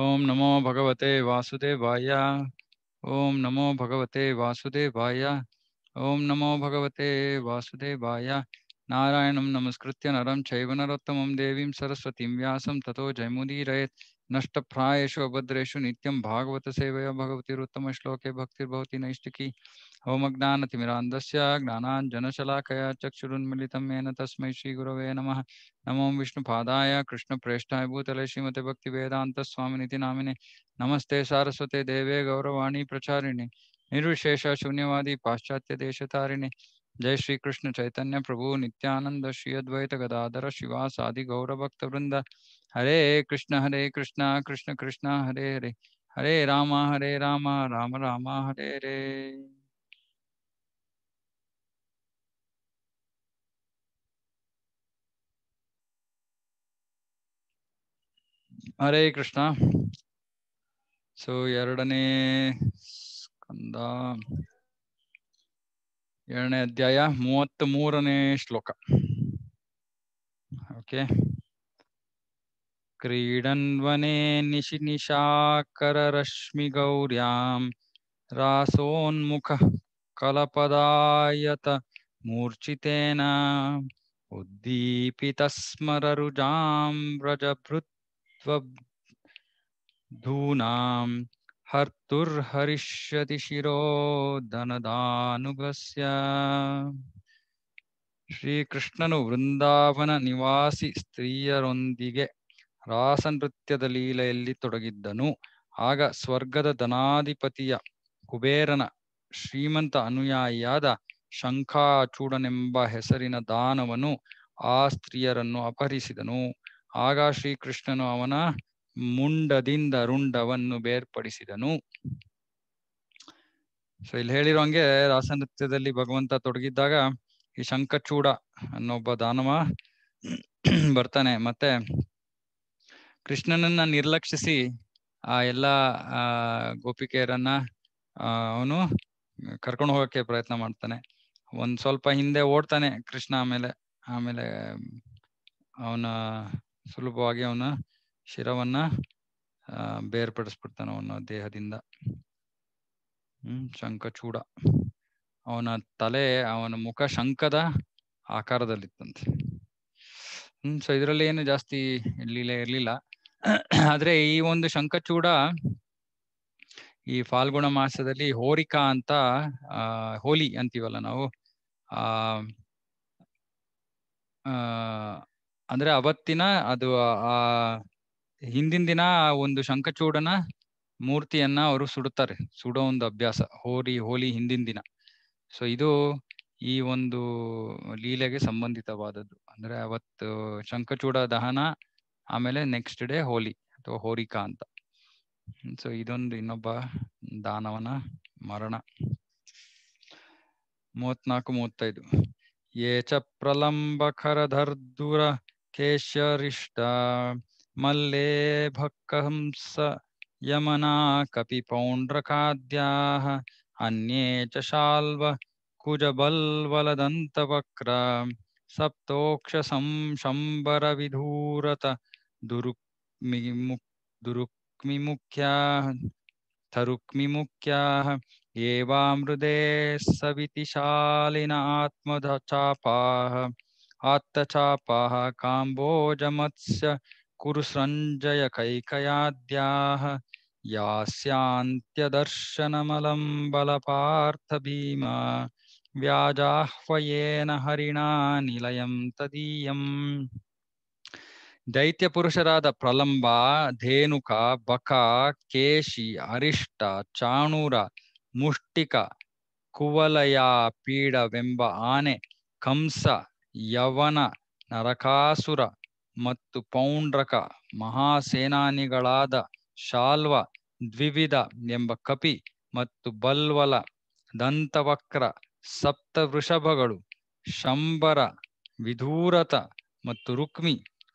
ओम नमो भगवते वासुदेवाय ओम नमो भगवते वासुदेवाय ओम नमो भगवते वासुदेवाय नारायण नमस्कृत्य नरम चैव नरोत्तमं सरस्वती व्या तथो ततो जयमुदीरयेत् अभद्रेशु सेवया भगवती उत्तम श्लोके भगवतिरुत्तमश्लोके भक्तिर्भवति नैष्टिकी होमज्ञानतिमिरान्धस्य ज्ञानाञ्जनशलाकया चक्षुरुन्मिलितं येन तस्म श्रीगुरव नम नमो विष्णु कृष्ण कृष्णप्रेष्ठाय भूतले श्रीमते स्वामी नामिने नमस्ते सारस्वते देवे गौरवाणी प्रचारिणे निर्विशेष शून्यवादी पाश्चात्य जय श्री कृष्ण चैतन्य प्रभु नित्यानंद श्री अद्वैत गदाधर शिवास आदि गौरभक्तवृंद ಹರೇ ಕೃಷ್ಣ ಹರೇ ಕೃಷ್ಣ ಕೃಷ್ಣ ಕೃಷ್ಣ ಹರೇ ಹರೇ ಹರೇ ರಾಮ ಹರೇ ರಾಮ ರಾಮ ರಾಮ ಹರೇ ಹರೇ ಹರೇ ಕೃಷ್ಣ ಸೊ ಎರಡನೇ ಸ್ಕಂದ ಎರಡನೇ ಅಧ್ಯಾಯ ಮೂವತ್ತ್ ಮೂರನೇ ಶ್ಲೋಕ ಓಕೆ क्रीडन्वने निशिनिशाकररश्मिगौर्यां रासोन्मुखः कलपदायत मूर्छितेन उद्दीपितस्मररुजां व्रजभृत्वधूनां हर्तुर्हरिष्यति शिरो धनदानुगस्य ಶ್ರೀಕೃಷ್ಣನು ವೃಂದಾವನ ನಿವಾಸಿ ಸ್ತ್ರೀಯರೊಂದಿಗೆ ರಾಸನೃತ್ಯದ ಲೀಲೆಯಲ್ಲಿ ತೊಡಗಿದ್ದನು ಆಗ ಸ್ವರ್ಗದ ಧನಾಧಿಪತಿಯ ಕುಬೇರನ ಶ್ರೀಮಂತ ಅನುಯಾಯಿಯಾದ ಶಂಖಾಚೂಡನೆಂಬ ಹೆಸರಿನ ದಾನವನು ಆ ಸ್ತ್ರೀಯರನ್ನು ಅಪಹರಿಸಿದನು ಆಗ ಶ್ರೀಕೃಷ್ಣನು ಅವನ ಮುಂಡದಿಂದ ರುಂಡವನ್ನು ಬೇರ್ಪಡಿಸಿದನು ಸೊ ಇಲ್ಲಿ ಹೇಳಿರೋ ಹಂಗೆ ರಾಸನೃತ್ಯದಲ್ಲಿ ಭಗವಂತ ತೊಡಗಿದ್ದಾಗ ಈ ಶಂಖಚೂಡ ಒಬ್ಬ ದಾನವ ಬರ್ತಾನೆ ಮತ್ತೆ ಕೃಷ್ಣನನ್ನ ನಿರ್ಲಕ್ಷಿಸಿ ಆ ಎಲ್ಲಾ ಆ ಗೋಪಿಕೆಯರನ್ನ ಅವನು ಕರ್ಕೊಂಡು ಹೋಗಕ್ಕೆ ಪ್ರಯತ್ನ ಮಾಡ್ತಾನೆ ಒಂದ್ ಸ್ವಲ್ಪ ಹಿಂದೆ ಓಡ್ತಾನೆ ಕೃಷ್ಣ ಆಮೇಲೆ ಆಮೇಲೆ ಅವನ ಸುಲಭವಾಗಿ ಅವನ ಶಿರವನ್ನ ಬೇರ್ಪಡಿಸ್ಬಿಡ್ತಾನೆ ಅವನ ದೇಹದಿಂದ ಹ್ಮ್ ಚೂಡ ಅವನ ತಲೆ ಅವನ ಮುಖ ಶಂಖದ ಆಕಾರದಲ್ಲಿತ್ತಂತೆ ಹ್ಮ್ ಸೊ ಇದರಲ್ಲಿ ಏನು ಜಾಸ್ತಿ ಇರ್ಲಿಲ್ಲ ಇರ್ಲಿಲ್ಲ ಆದ್ರೆ ಈ ಒಂದು ಶಂಖಚೂಡ ಈ ಫಾಲ್ಗುಣ ಮಾಸದಲ್ಲಿ ಹೋರಿಕಾ ಅಂತ ಆ ಹೋಲಿ ಅಂತೀವಲ್ಲ ನಾವು ಆ ಅಂದ್ರೆ ಅವತ್ತಿನ ಅದು ಆ ಹಿಂದಿನ ದಿನ ಒಂದು ಶಂಖಚೂಡನ ಮೂರ್ತಿಯನ್ನ ಅವರು ಸುಡುತ್ತಾರೆ ಸುಡೋ ಒಂದು ಅಭ್ಯಾಸ ಹೋರಿ ಹೋಲಿ ಹಿಂದಿನ ದಿನ ಸೊ ಇದು ಈ ಒಂದು ಲೀಲೆಗೆ ಸಂಬಂಧಿತವಾದದ್ದು ಅಂದ್ರೆ ಅವತ್ತು ಶಂಖಚೂಡ ದಹನ ಆಮೇಲೆ ನೆಕ್ಸ್ಟ್ ಡೇ ಹೋಲಿ ಅಥವಾ ಹೋರಿಕಾ ಅಂತ ಸೊ ಇದೊಂದು ಇನ್ನೊಬ್ಬ ದಾನವನ ಮರಣ ಮೂವತ್ನಾಲ್ಕು ಮೂವತ್ತೈದು ಏಚ ಪ್ರಲಂಬ ಧರ್ದುರ ಕೇಶರಿಷ್ಟ ಮಲ್ಲೇ ಭಕ್ಕಹಂಸ ಯಮನಾ ಕಪಿ ಪೌಂಡ್ರ ಅನ್ಯೇ ಅನ್ಯೇಚ ಶಾಲ್ವ कुजबल्वलदन्तवक्र सप्तोक्षसं शम्बरविधूरत दुरुक्मिमु दुरुक्मिमुख्याः थरुक्मिमुख्याः एवामृदे सवितिशालिनात्मधचापाः आत्तचापाः काम्बोजमत्स्य कुरुसञ्जयकैकयाद्याः यास्यान्त्यदर्शनमलं बलपार्थभीमा ವ್ಯಾಜಾಹ್ವಯೇನ ಹರಿಣಾ ನಿಲಯಂ ತದೀಯಂ ದೈತ್ಯಪುರುಷರಾದ ಪ್ರಲಂಬ ಧೇನುಕ ಬಕ ಕೇಶಿ ಅರಿಷ್ಟ ಚಾಣೂರ ಮುಷ್ಟಿಕ ಕುವಲಯ ಪೀಡವೆಂಬ ಆನೆ ಕಂಸ ಯವನ ನರಕಾಸುರ ಮತ್ತು ಪೌಂಡ್ರಕ ಮಹಾಸೇನಾನಿಗಳಾದ ಶಾಲ್ವ ದ್ವಿವಿಧ ಎಂಬ ಕಪಿ ಮತ್ತು ಬಲ್ವಲ ದಂತವಕ್ರ ಸಪ್ತ ವೃಷಭಗಳು ಶಂಬರ ವಿಧೂರತ ಮತ್ತು ರುಕ್ಮಿ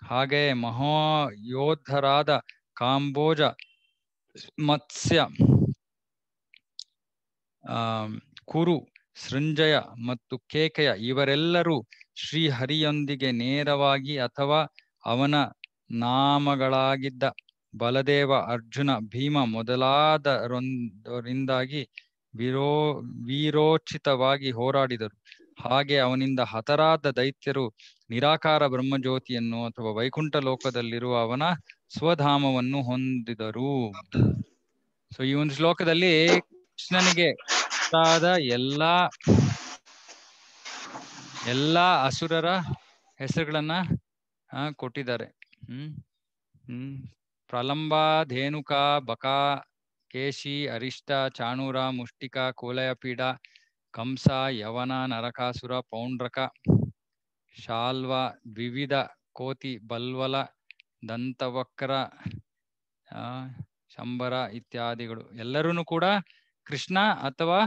ಹಾಗೆಯೇ ಮಹಾಯೋಧರಾದ ಕಾಂಬೋಜ ಮತ್ಸ್ಯ ಕುರು ಸೃಂಜಯ ಮತ್ತು ಕೇಕೆಯ ಇವರೆಲ್ಲರೂ ಶ್ರೀಹರಿಯೊಂದಿಗೆ ನೇರವಾಗಿ ಅಥವಾ ಅವನ ನಾಮಗಳಾಗಿದ್ದ ಬಲದೇವ ಅರ್ಜುನ ಭೀಮ ಮೊದಲಾದರೊಂದರಿಂದಾಗಿ ವಿರೋ ವಿರೋಚಿತವಾಗಿ ಹೋರಾಡಿದರು ಹಾಗೆ ಅವನಿಂದ ಹತರಾದ ದೈತ್ಯರು ನಿರಾಕಾರ ಬ್ರಹ್ಮಜ್ಯೋತಿಯನ್ನು ಅಥವಾ ವೈಕುಂಠ ಲೋಕದಲ್ಲಿರುವ ಅವನ ಸ್ವಧಾಮವನ್ನು ಹೊಂದಿದರು ಸೊ ಈ ಒಂದು ಶ್ಲೋಕದಲ್ಲಿ ಕೃಷ್ಣನಿಗೆ ಎಲ್ಲಾ ಎಲ್ಲಾ ಅಸುರರ ಹೆಸರುಗಳನ್ನ ಕೊಟ್ಟಿದ್ದಾರೆ ಹ್ಮ್ ಹ್ಮ್ ಪ್ರಲಂಬ ಧೇನುಕಾ ಬಕಾ ಕೇಶಿ ಅರಿಷ್ಟ ಚಾಣೂರ ಮುಷ್ಟಿಕ ಕೋಲಯಪೀಡ ಕಂಸ ಯವನ ನರಕಾಸುರ ಪೌಂಡ್ರಕ ಶಾಲ್ವ ದ್ವಿವಿಧ ಕೋತಿ ಬಲ್ವಲ ದಂತವಕ್ರ ಶಂಬರ ಇತ್ಯಾದಿಗಳು ಎಲ್ಲರೂ ಕೂಡ ಕೃಷ್ಣ ಅಥವಾ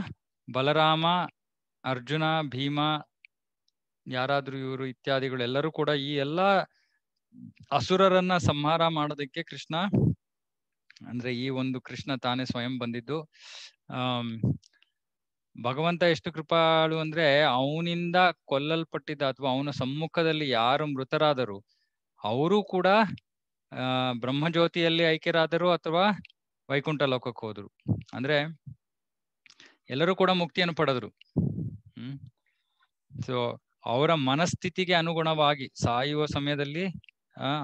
ಬಲರಾಮ ಅರ್ಜುನ ಭೀಮ ಯಾರಾದ್ರೂ ಇವರು ಇತ್ಯಾದಿಗಳು ಎಲ್ಲರೂ ಕೂಡ ಈ ಎಲ್ಲ ಅಸುರರನ್ನ ಸಂಹಾರ ಮಾಡೋದಕ್ಕೆ ಕೃಷ್ಣ ಅಂದ್ರೆ ಈ ಒಂದು ಕೃಷ್ಣ ತಾನೇ ಸ್ವಯಂ ಬಂದಿದ್ದು ಆ ಭಗವಂತ ಎಷ್ಟು ಕೃಪಾಳು ಅಂದ್ರೆ ಅವನಿಂದ ಕೊಲ್ಲಲ್ಪಟ್ಟಿದ್ದ ಅಥವಾ ಅವನ ಸಮ್ಮುಖದಲ್ಲಿ ಯಾರು ಮೃತರಾದರು ಅವರು ಕೂಡ ಆ ಬ್ರಹ್ಮಜ್ಯೋತಿಯಲ್ಲಿ ಐಕ್ಯರಾದರು ಅಥವಾ ವೈಕುಂಠ ಲೋಕಕ್ಕೆ ಹೋದ್ರು ಅಂದ್ರೆ ಎಲ್ಲರೂ ಕೂಡ ಮುಕ್ತಿಯನ್ನು ಪಡೆದ್ರು ಹ್ಮ್ ಸೊ ಅವರ ಮನಸ್ಥಿತಿಗೆ ಅನುಗುಣವಾಗಿ ಸಾಯುವ ಸಮಯದಲ್ಲಿ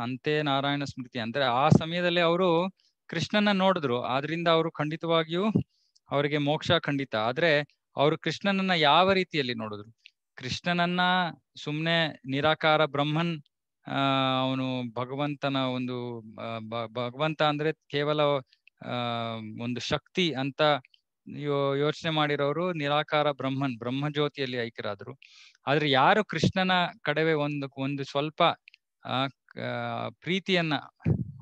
ಅಂತೆ ನಾರಾಯಣ ಸ್ಮೃತಿ ಅಂದ್ರೆ ಆ ಸಮಯದಲ್ಲಿ ಅವರು ಕೃಷ್ಣನ ನೋಡಿದ್ರು ಆದ್ರಿಂದ ಅವರು ಖಂಡಿತವಾಗಿಯೂ ಅವರಿಗೆ ಮೋಕ್ಷ ಖಂಡಿತ ಆದ್ರೆ ಅವರು ಕೃಷ್ಣನನ್ನ ಯಾವ ರೀತಿಯಲ್ಲಿ ನೋಡಿದ್ರು ಕೃಷ್ಣನನ್ನ ಸುಮ್ನೆ ನಿರಾಕಾರ ಬ್ರಹ್ಮನ್ ಅವನು ಭಗವಂತನ ಒಂದು ಭಗವಂತ ಅಂದ್ರೆ ಕೇವಲ ಒಂದು ಶಕ್ತಿ ಅಂತ ಯೋ ಯೋಚನೆ ಮಾಡಿರೋರು ನಿರಾಕಾರ ಬ್ರಹ್ಮನ್ ಬ್ರಹ್ಮ ಜ್ಯೋತಿಯಲ್ಲಿ ಐಕ್ಯರಾದ್ರು ಆದ್ರೆ ಯಾರು ಕೃಷ್ಣನ ಕಡೆವೇ ಒಂದು ಒಂದು ಸ್ವಲ್ಪ ಆ ಪ್ರೀತಿಯನ್ನ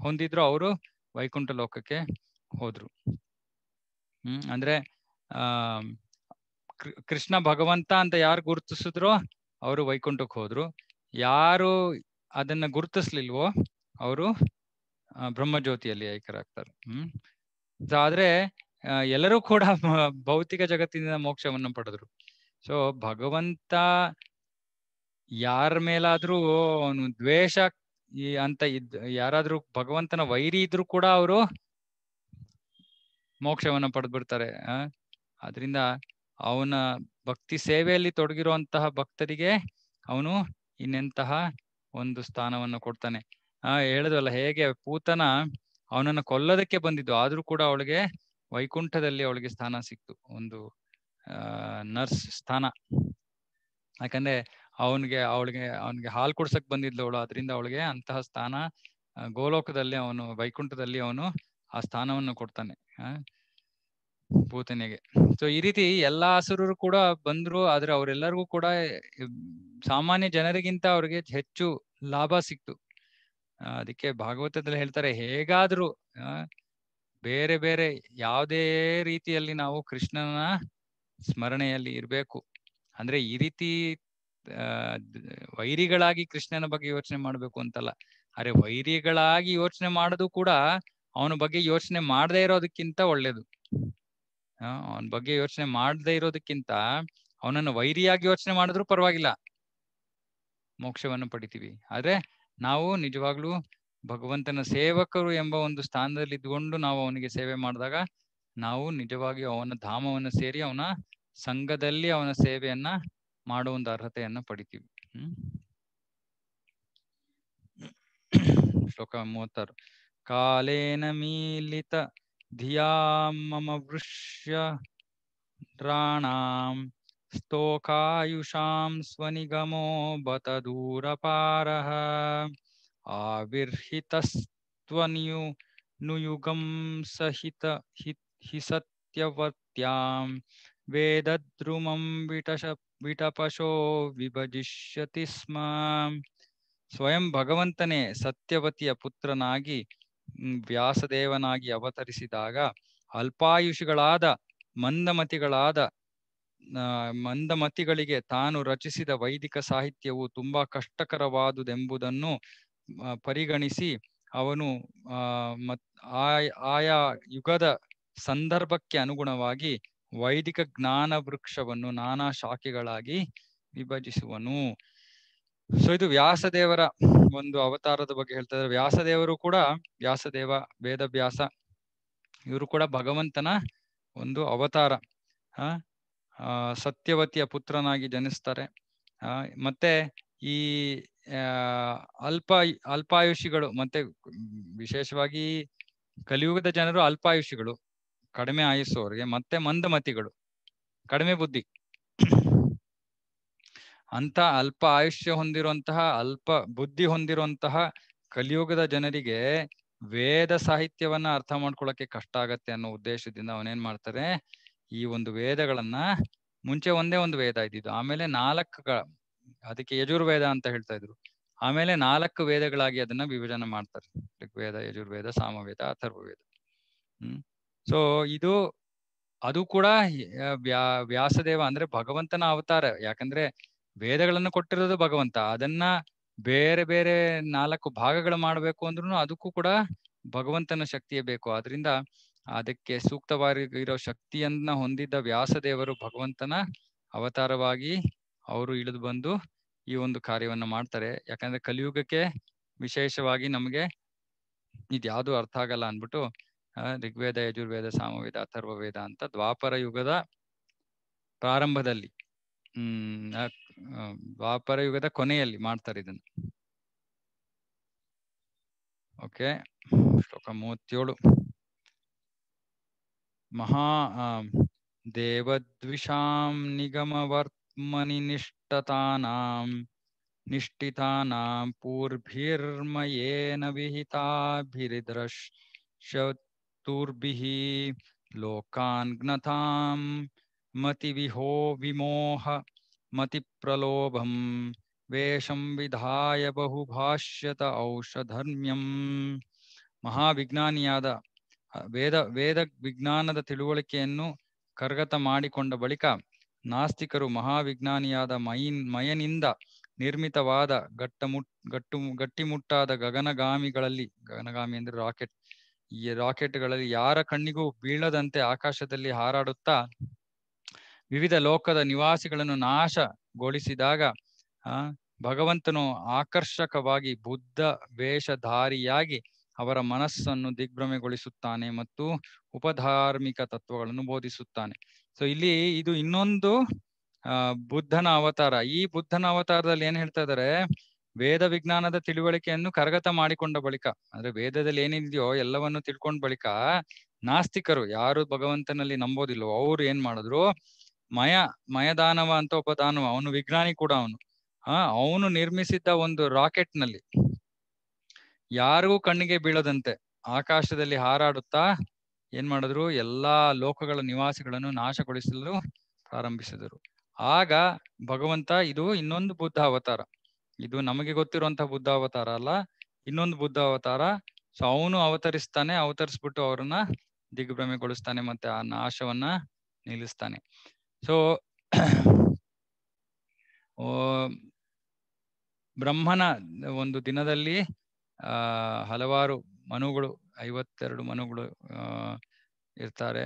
ಹೊಂದಿದ್ರು ಅವರು ವೈಕುಂಠ ಲೋಕಕ್ಕೆ ಹೋದ್ರು ಹ್ಮ್ ಅಂದ್ರೆ ಆ ಕೃಷ್ಣ ಭಗವಂತ ಅಂತ ಯಾರು ಗುರುತಿಸಿದ್ರೋ ಅವರು ವೈಕುಂಠಕ್ಕೆ ಹೋದ್ರು ಯಾರು ಅದನ್ನ ಗುರುತಿಸ್ಲಿಲ್ವೋ ಅವರು ಬ್ರಹ್ಮಜ್ಯೋತಿಯಲ್ಲಿ ಐಕ್ಯರಾಗ್ತಾರೆ ಹ್ಮ್ ಸೊ ಆದ್ರೆ ಎಲ್ಲರೂ ಕೂಡ ಭೌತಿಕ ಜಗತ್ತಿನಿಂದ ಮೋಕ್ಷವನ್ನು ಪಡೆದ್ರು ಸೊ ಭಗವಂತ ಯಾರ ಮೇಲಾದ್ರೂ ಅವನು ದ್ವೇಷ ಈ ಅಂತ ಇದ್ ಯಾರಾದ್ರೂ ಭಗವಂತನ ವೈರಿ ಇದ್ರು ಕೂಡ ಅವರು ಮೋಕ್ಷವನ್ನ ಪಡೆದ್ಬಿಡ್ತಾರೆ ಅದರಿಂದ ಅವನ ಭಕ್ತಿ ಸೇವೆಯಲ್ಲಿ ತೊಡಗಿರುವಂತಹ ಭಕ್ತರಿಗೆ ಅವನು ಇನ್ನೆಂತಹ ಒಂದು ಸ್ಥಾನವನ್ನು ಕೊಡ್ತಾನೆ ಆ ಹೇಳದಲ್ಲ ಹೇಗೆ ಪೂತನ ಅವನನ್ನ ಕೊಲ್ಲೋದಕ್ಕೆ ಬಂದಿದ್ದು ಆದ್ರೂ ಕೂಡ ಅವಳಿಗೆ ವೈಕುಂಠದಲ್ಲಿ ಅವಳಿಗೆ ಸ್ಥಾನ ಸಿಕ್ತು ಒಂದು ನರ್ಸ್ ಸ್ಥಾನ ಯಾಕಂದ್ರೆ ಅವನಿಗೆ ಅವಳಿಗೆ ಅವನಿಗೆ ಹಾಲು ಕುಡ್ಸಕ್ ಅವಳು ಅದರಿಂದ ಅವಳಿಗೆ ಅಂತಹ ಸ್ಥಾನ ಗೋಲೋಕದಲ್ಲಿ ಅವನು ವೈಕುಂಠದಲ್ಲಿ ಅವನು ಆ ಸ್ಥಾನವನ್ನು ಕೊಡ್ತಾನೆ ಭೂತನಿಗೆ ಸೊ ಈ ರೀತಿ ಎಲ್ಲಾ ಹಸುರರು ಕೂಡ ಬಂದ್ರು ಆದ್ರೆ ಅವರೆಲ್ಲರಿಗೂ ಕೂಡ ಸಾಮಾನ್ಯ ಜನರಿಗಿಂತ ಅವ್ರಿಗೆ ಹೆಚ್ಚು ಲಾಭ ಸಿಕ್ತು ಅದಕ್ಕೆ ಭಾಗವತದಲ್ಲಿ ಹೇಳ್ತಾರೆ ಹೇಗಾದ್ರೂ ಬೇರೆ ಬೇರೆ ಯಾವುದೇ ರೀತಿಯಲ್ಲಿ ನಾವು ಕೃಷ್ಣನ ಸ್ಮರಣೆಯಲ್ಲಿ ಇರ್ಬೇಕು ಅಂದ್ರೆ ಈ ರೀತಿ ವೈರಿಗಳಾಗಿ ಕೃಷ್ಣನ ಬಗ್ಗೆ ಯೋಚನೆ ಮಾಡ್ಬೇಕು ಅಂತಲ್ಲ ಅರೆ ವೈರಿಗಳಾಗಿ ಯೋಚನೆ ಮಾಡೋದು ಕೂಡ ಅವನ ಬಗ್ಗೆ ಯೋಚನೆ ಮಾಡದೇ ಇರೋದಕ್ಕಿಂತ ಒಳ್ಳೇದು ಅವನ ಬಗ್ಗೆ ಯೋಚನೆ ಮಾಡದೇ ಇರೋದಕ್ಕಿಂತ ಅವನನ್ನು ವೈರಿಯಾಗಿ ಯೋಚನೆ ಮಾಡಿದ್ರು ಪರವಾಗಿಲ್ಲ ಮೋಕ್ಷವನ್ನು ಪಡಿತೀವಿ ಆದ್ರೆ ನಾವು ನಿಜವಾಗ್ಲೂ ಭಗವಂತನ ಸೇವಕರು ಎಂಬ ಒಂದು ಸ್ಥಾನದಲ್ಲಿ ಇದ್ಕೊಂಡು ನಾವು ಅವನಿಗೆ ಸೇವೆ ಮಾಡಿದಾಗ ನಾವು ನಿಜವಾಗಿ ಅವನ ಧಾಮವನ್ನು ಸೇರಿ ಅವನ ಸಂಘದಲ್ಲಿ ಅವನ ಸೇವೆಯನ್ನ ಮಾಡೋ ಒಂದು ಅರ್ಹತೆಯನ್ನ ಪಡಿತೀವಿ ಶ್ಲೋಕ ಮೂವತ್ತಾರು ಕಾಲೇನ ಮೀಲಿತ ಧಿಯಾ ಮಮ ವೃಷ್ಯ ರಾಣಾಂ ಸ್ತೋಕಾಯುಷಾಂ ಸ್ವನಿಗಮೋ ಬತ ದೂರಪಾರಃ ಆವಿರ್ಹಿತಸ್ತ್ವನಿಯು ನುಯುಗಂ ಸಹಿತ ಹಿ ಹಿಸತ್ಯವತ್ಯಾಂ ವೇದದ್ರುಮಂ ವಿಟಶ ವಿಟಪಶೋ ವಿಭಜಿಷ್ಯತಿ ಸ್ಮ ಸ್ವಯಂ ಭಗವಂತನೇ ಸತ್ಯವತಿಯ ಪುತ್ರನಾಗಿ ವ್ಯಾಸದೇವನಾಗಿ ಅವತರಿಸಿದಾಗ ಅಲ್ಪಾಯುಷಿಗಳಾದ ಮಂದಮತಿಗಳಾದ ಮಂದಮತಿಗಳಿಗೆ ತಾನು ರಚಿಸಿದ ವೈದಿಕ ಸಾಹಿತ್ಯವು ತುಂಬಾ ಕಷ್ಟಕರವಾದುದೆಂಬುದನ್ನು ಪರಿಗಣಿಸಿ ಅವನು ಆ ಆಯಾ ಯುಗದ ಸಂದರ್ಭಕ್ಕೆ ಅನುಗುಣವಾಗಿ ವೈದಿಕ ಜ್ಞಾನ ವೃಕ್ಷವನ್ನು ನಾನಾ ಶಾಖೆಗಳಾಗಿ ವಿಭಜಿಸುವನು ಸೊ ಇದು ವ್ಯಾಸದೇವರ ಒಂದು ಅವತಾರದ ಬಗ್ಗೆ ಹೇಳ್ತಾ ಇದ್ದಾರೆ ವ್ಯಾಸದೇವರು ಕೂಡ ವ್ಯಾಸದೇವ ವೇದವ್ಯಾಸ ಇವರು ಕೂಡ ಭಗವಂತನ ಒಂದು ಅವತಾರ ಆ ಸತ್ಯವತಿಯ ಪುತ್ರನಾಗಿ ಜನಿಸ್ತಾರೆ ಆ ಮತ್ತೆ ಈ ಅಲ್ಪ ಅಲ್ಪಾಯುಷಿಗಳು ಮತ್ತೆ ವಿಶೇಷವಾಗಿ ಕಲಿಯುಗದ ಜನರು ಅಲ್ಪಾಯುಷಿಗಳು ಕಡಿಮೆ ಆಯಸ್ಸು ಮತ್ತೆ ಮಂದಮತಿಗಳು ಕಡಿಮೆ ಬುದ್ಧಿ ಅಂತ ಅಲ್ಪ ಆಯುಷ್ಯ ಹೊಂದಿರುವಂತಹ ಅಲ್ಪ ಬುದ್ಧಿ ಹೊಂದಿರುವಂತಹ ಕಲಿಯುಗದ ಜನರಿಗೆ ವೇದ ಸಾಹಿತ್ಯವನ್ನ ಅರ್ಥ ಮಾಡ್ಕೊಳಕ್ಕೆ ಕಷ್ಟ ಆಗತ್ತೆ ಅನ್ನೋ ಉದ್ದೇಶದಿಂದ ಅವನೇನ್ ಮಾಡ್ತಾರೆ ಈ ಒಂದು ವೇದಗಳನ್ನ ಮುಂಚೆ ಒಂದೇ ಒಂದು ವೇದ ಇದ್ದಿದ್ದು ಆಮೇಲೆ ನಾಲ್ಕು ಅದಕ್ಕೆ ಯಜುರ್ವೇದ ಅಂತ ಹೇಳ್ತಾ ಇದ್ರು ಆಮೇಲೆ ನಾಲ್ಕು ವೇದಗಳಾಗಿ ಅದನ್ನ ವಿಭಜನೆ ಮಾಡ್ತಾರೆ ಋಗ್ವೇದ ಯಜುರ್ವೇದ ಸಾಮವೇದ ವೇದ ಹ್ಮ್ ಸೊ ಇದು ಅದು ಕೂಡ ವ್ಯಾ ವ್ಯಾಸದೇವ ಅಂದ್ರೆ ಭಗವಂತನ ಅವತಾರ ಯಾಕಂದ್ರೆ ವೇದಗಳನ್ನು ಕೊಟ್ಟಿರೋದು ಭಗವಂತ ಅದನ್ನ ಬೇರೆ ಬೇರೆ ನಾಲ್ಕು ಭಾಗಗಳು ಮಾಡಬೇಕು ಅಂದ್ರೂ ಅದಕ್ಕೂ ಕೂಡ ಭಗವಂತನ ಶಕ್ತಿಯೇ ಬೇಕು ಆದ್ರಿಂದ ಅದಕ್ಕೆ ಸೂಕ್ತವಾಗಿರೋ ಶಕ್ತಿಯನ್ನ ಹೊಂದಿದ್ದ ವ್ಯಾಸದೇವರು ಭಗವಂತನ ಅವತಾರವಾಗಿ ಅವರು ಇಳಿದು ಬಂದು ಈ ಒಂದು ಕಾರ್ಯವನ್ನು ಮಾಡ್ತಾರೆ ಯಾಕಂದ್ರೆ ಕಲಿಯುಗಕ್ಕೆ ವಿಶೇಷವಾಗಿ ನಮ್ಗೆ ಇದ್ಯಾವುದು ಅರ್ಥ ಆಗಲ್ಲ ಅಂದ್ಬಿಟ್ಟು ಋಗ್ವೇದ ಯಜುರ್ವೇದ ಸಾಮವೇದ ಅಥರ್ವವೇದ ಅಂತ ದ್ವಾಪರ ಯುಗದ ಪ್ರಾರಂಭದಲ್ಲಿ ಹ್ಮ್ ದ್ವಾಪರ ಯುಗದ ಕೊನೆಯಲ್ಲಿ ಮಾಡ್ತಾರೆ ಇದನ್ನು ಓಕೆ ಶ್ಲೋಕ ಮೂವತ್ತೇಳು ಮಹಾ ದೇವದ್ವಿಷಾಂ ನಿಗಮವರ್ತ್ಮನಿ ನಿಷ್ಠತಾನಾಂ ನಿಷ್ಠಿತಾನಾಂ ಪೂರ್ಭಿರ್ಮಯೇನ ವಿಹಿತಾಭಿರಿದ್ರಶ್ वक्तुर्भिः ಲೋಕಾನ್ಜ್ಞತಾಂ मतिविहो विमोह मतिप्रलोभं वेषं ವಿಧಾಯ ಬಹುಭಾಷ್ಯತ ಔಷಧರ್ಮ್ಯಂ ಮಹಾವಿಜ್ಞಾನಿಯಾದ ವೇದ ವೇದ ವಿಜ್ಞಾನದ ತಿಳುವಳಿಕೆಯನ್ನು ಕರಗತ ಮಾಡಿಕೊಂಡ ಬಳಿಕ ನಾಸ್ತಿಕರು ಮಹಾವಿಜ್ಞಾನಿಯಾದ ಮಯಿನ್ ಮಯನಿಂದ ನಿರ್ಮಿತವಾದ ಗಟ್ಟಮುಟ್ ಗಟ್ಟು ಗಟ್ಟಿಮುಟ್ಟಾದ ಗಗನಗಾಮಿಗಳಲ್ಲಿ ಗಗನಗಾಮಿ ಅಂದರೆ ರಾಕೆಟ್ ಈ ರಾಕೆಟ್ಗಳಲ್ಲಿ ಯಾರ ಕಣ್ಣಿಗೂ ಬೀಳದಂತೆ ಆಕಾಶದಲ್ಲಿ ಹಾರಾಡುತ್ತಾ ವಿವಿಧ ಲೋಕದ ನಿವಾಸಿಗಳನ್ನು ನಾಶಗೊಳಿಸಿದಾಗ ಆ ಭಗವಂತನು ಆಕರ್ಷಕವಾಗಿ ಬುದ್ಧ ವೇಷಧಾರಿಯಾಗಿ ಅವರ ಮನಸ್ಸನ್ನು ದಿಗ್ಭ್ರಮೆಗೊಳಿಸುತ್ತಾನೆ ಮತ್ತು ಉಪಧಾರ್ಮಿಕ ತತ್ವಗಳನ್ನು ಬೋಧಿಸುತ್ತಾನೆ ಸೊ ಇಲ್ಲಿ ಇದು ಇನ್ನೊಂದು ಬುದ್ಧನ ಅವತಾರ ಈ ಬುದ್ಧನ ಅವತಾರದಲ್ಲಿ ಏನ್ ಹೇಳ್ತಾ ಇದ್ದಾರೆ ವೇದ ವಿಜ್ಞಾನದ ತಿಳುವಳಿಕೆಯನ್ನು ಕರಗತ ಮಾಡಿಕೊಂಡ ಬಳಿಕ ಅಂದ್ರೆ ವೇದದಲ್ಲಿ ಏನಿದೆಯೋ ಎಲ್ಲವನ್ನು ತಿಳ್ಕೊಂಡ ಬಳಿಕ ನಾಸ್ತಿಕರು ಯಾರು ಭಗವಂತನಲ್ಲಿ ನಂಬೋದಿಲ್ಲವೋ ಅವ್ರು ಏನ್ ಮಾಡಿದ್ರು ಮಯ ಮಯದಾನವ ಅಂತ ಒಬ್ಬ ದಾನವ ಅವನು ವಿಜ್ಞಾನಿ ಕೂಡ ಅವನು ಆ ಅವನು ನಿರ್ಮಿಸಿದ್ದ ಒಂದು ರಾಕೆಟ್ ನಲ್ಲಿ ಯಾರಿಗೂ ಕಣ್ಣಿಗೆ ಬೀಳದಂತೆ ಆಕಾಶದಲ್ಲಿ ಹಾರಾಡುತ್ತಾ ಏನ್ ಮಾಡಿದ್ರು ಎಲ್ಲಾ ಲೋಕಗಳ ನಿವಾಸಿಗಳನ್ನು ನಾಶಗೊಳಿಸಲು ಪ್ರಾರಂಭಿಸಿದರು ಆಗ ಭಗವಂತ ಇದು ಇನ್ನೊಂದು ಬುದ್ಧ ಅವತಾರ ಇದು ನಮಗೆ ಗೊತ್ತಿರುವಂತಹ ಬುದ್ಧ ಅವತಾರ ಅಲ್ಲ ಇನ್ನೊಂದು ಬುದ್ಧ ಅವತಾರ ಸೊ ಅವನು ಅವತರಿಸ್ತಾನೆ ಅವತರಿಸ್ಬಿಟ್ಟು ಅವ್ರನ್ನ ದಿಗ್ಭ್ರಮೆಗೊಳಿಸ್ತಾನೆ ಮತ್ತೆ ಆ ನಾಶವನ್ನ ನಿಲ್ಲಿಸ್ತಾನೆ ಸೊ ಬ್ರಹ್ಮನ ಒಂದು ದಿನದಲ್ಲಿ ಆ ಹಲವಾರು ಮನುಗಳು ಐವತ್ತೆರಡು ಮನುಗಳು ಇರ್ತಾರೆ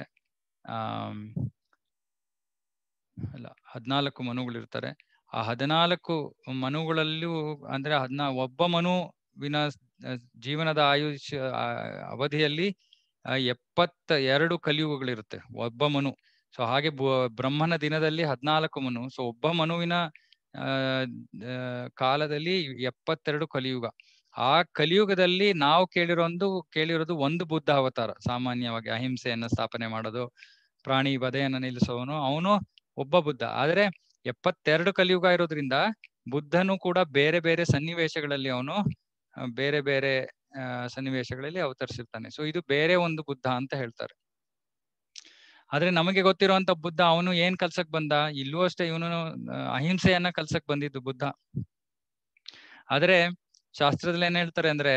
ಅಲ್ಲ ಹದಿನಾಲ್ಕು ಮನುಗಳು ಇರ್ತಾರೆ ಆ ಹದಿನಾಲ್ಕು ಮನುಗಳಲ್ಲೂ ಅಂದ್ರೆ ಹದಿನಾ ಒಬ್ಬ ಮನು ವಿನ ಜೀವನದ ಆಯುಷ್ ಅವಧಿಯಲ್ಲಿ ಎಪ್ಪತ್ತ ಎರಡು ಕಲಿಯುಗಗಳಿರುತ್ತೆ ಒಬ್ಬ ಮನು ಸೊ ಹಾಗೆ ಬ್ರಹ್ಮನ ದಿನದಲ್ಲಿ ಹದಿನಾಲ್ಕು ಮನು ಸೊ ಒಬ್ಬ ಮನುವಿನ ಕಾಲದಲ್ಲಿ ಎಪ್ಪತ್ತೆರಡು ಕಲಿಯುಗ ಆ ಕಲಿಯುಗದಲ್ಲಿ ನಾವು ಕೇಳಿರೋದು ಕೇಳಿರೋದು ಒಂದು ಬುದ್ಧ ಅವತಾರ ಸಾಮಾನ್ಯವಾಗಿ ಅಹಿಂಸೆಯನ್ನು ಸ್ಥಾಪನೆ ಮಾಡೋದು ಪ್ರಾಣಿ ಬದೆಯನ್ನು ನಿಲ್ಲಿಸೋನು ಅವನು ಒಬ್ಬ ಬುದ್ಧ ಆದ್ರೆ ಎಪ್ಪತ್ತೆರಡು ಕಲಿಯುಗ ಇರೋದ್ರಿಂದ ಬುದ್ಧನು ಕೂಡ ಬೇರೆ ಬೇರೆ ಸನ್ನಿವೇಶಗಳಲ್ಲಿ ಅವನು ಬೇರೆ ಬೇರೆ ಸನ್ನಿವೇಶಗಳಲ್ಲಿ ಅವತರಿಸಿರ್ತಾನೆ ಸೊ ಇದು ಬೇರೆ ಒಂದು ಬುದ್ಧ ಅಂತ ಹೇಳ್ತಾರೆ ಆದ್ರೆ ನಮಗೆ ಗೊತ್ತಿರುವಂತ ಬುದ್ಧ ಅವನು ಏನ್ ಕಲ್ಸಕ್ ಬಂದ ಇಲ್ಲೂ ಅಷ್ಟೇ ಇವನು ಅಹಿಂಸೆಯನ್ನ ಕಲ್ಸಕ್ ಬಂದಿದ್ದು ಬುದ್ಧ ಆದ್ರೆ ಶಾಸ್ತ್ರದಲ್ಲಿ ಏನ್ ಹೇಳ್ತಾರೆ ಅಂದ್ರೆ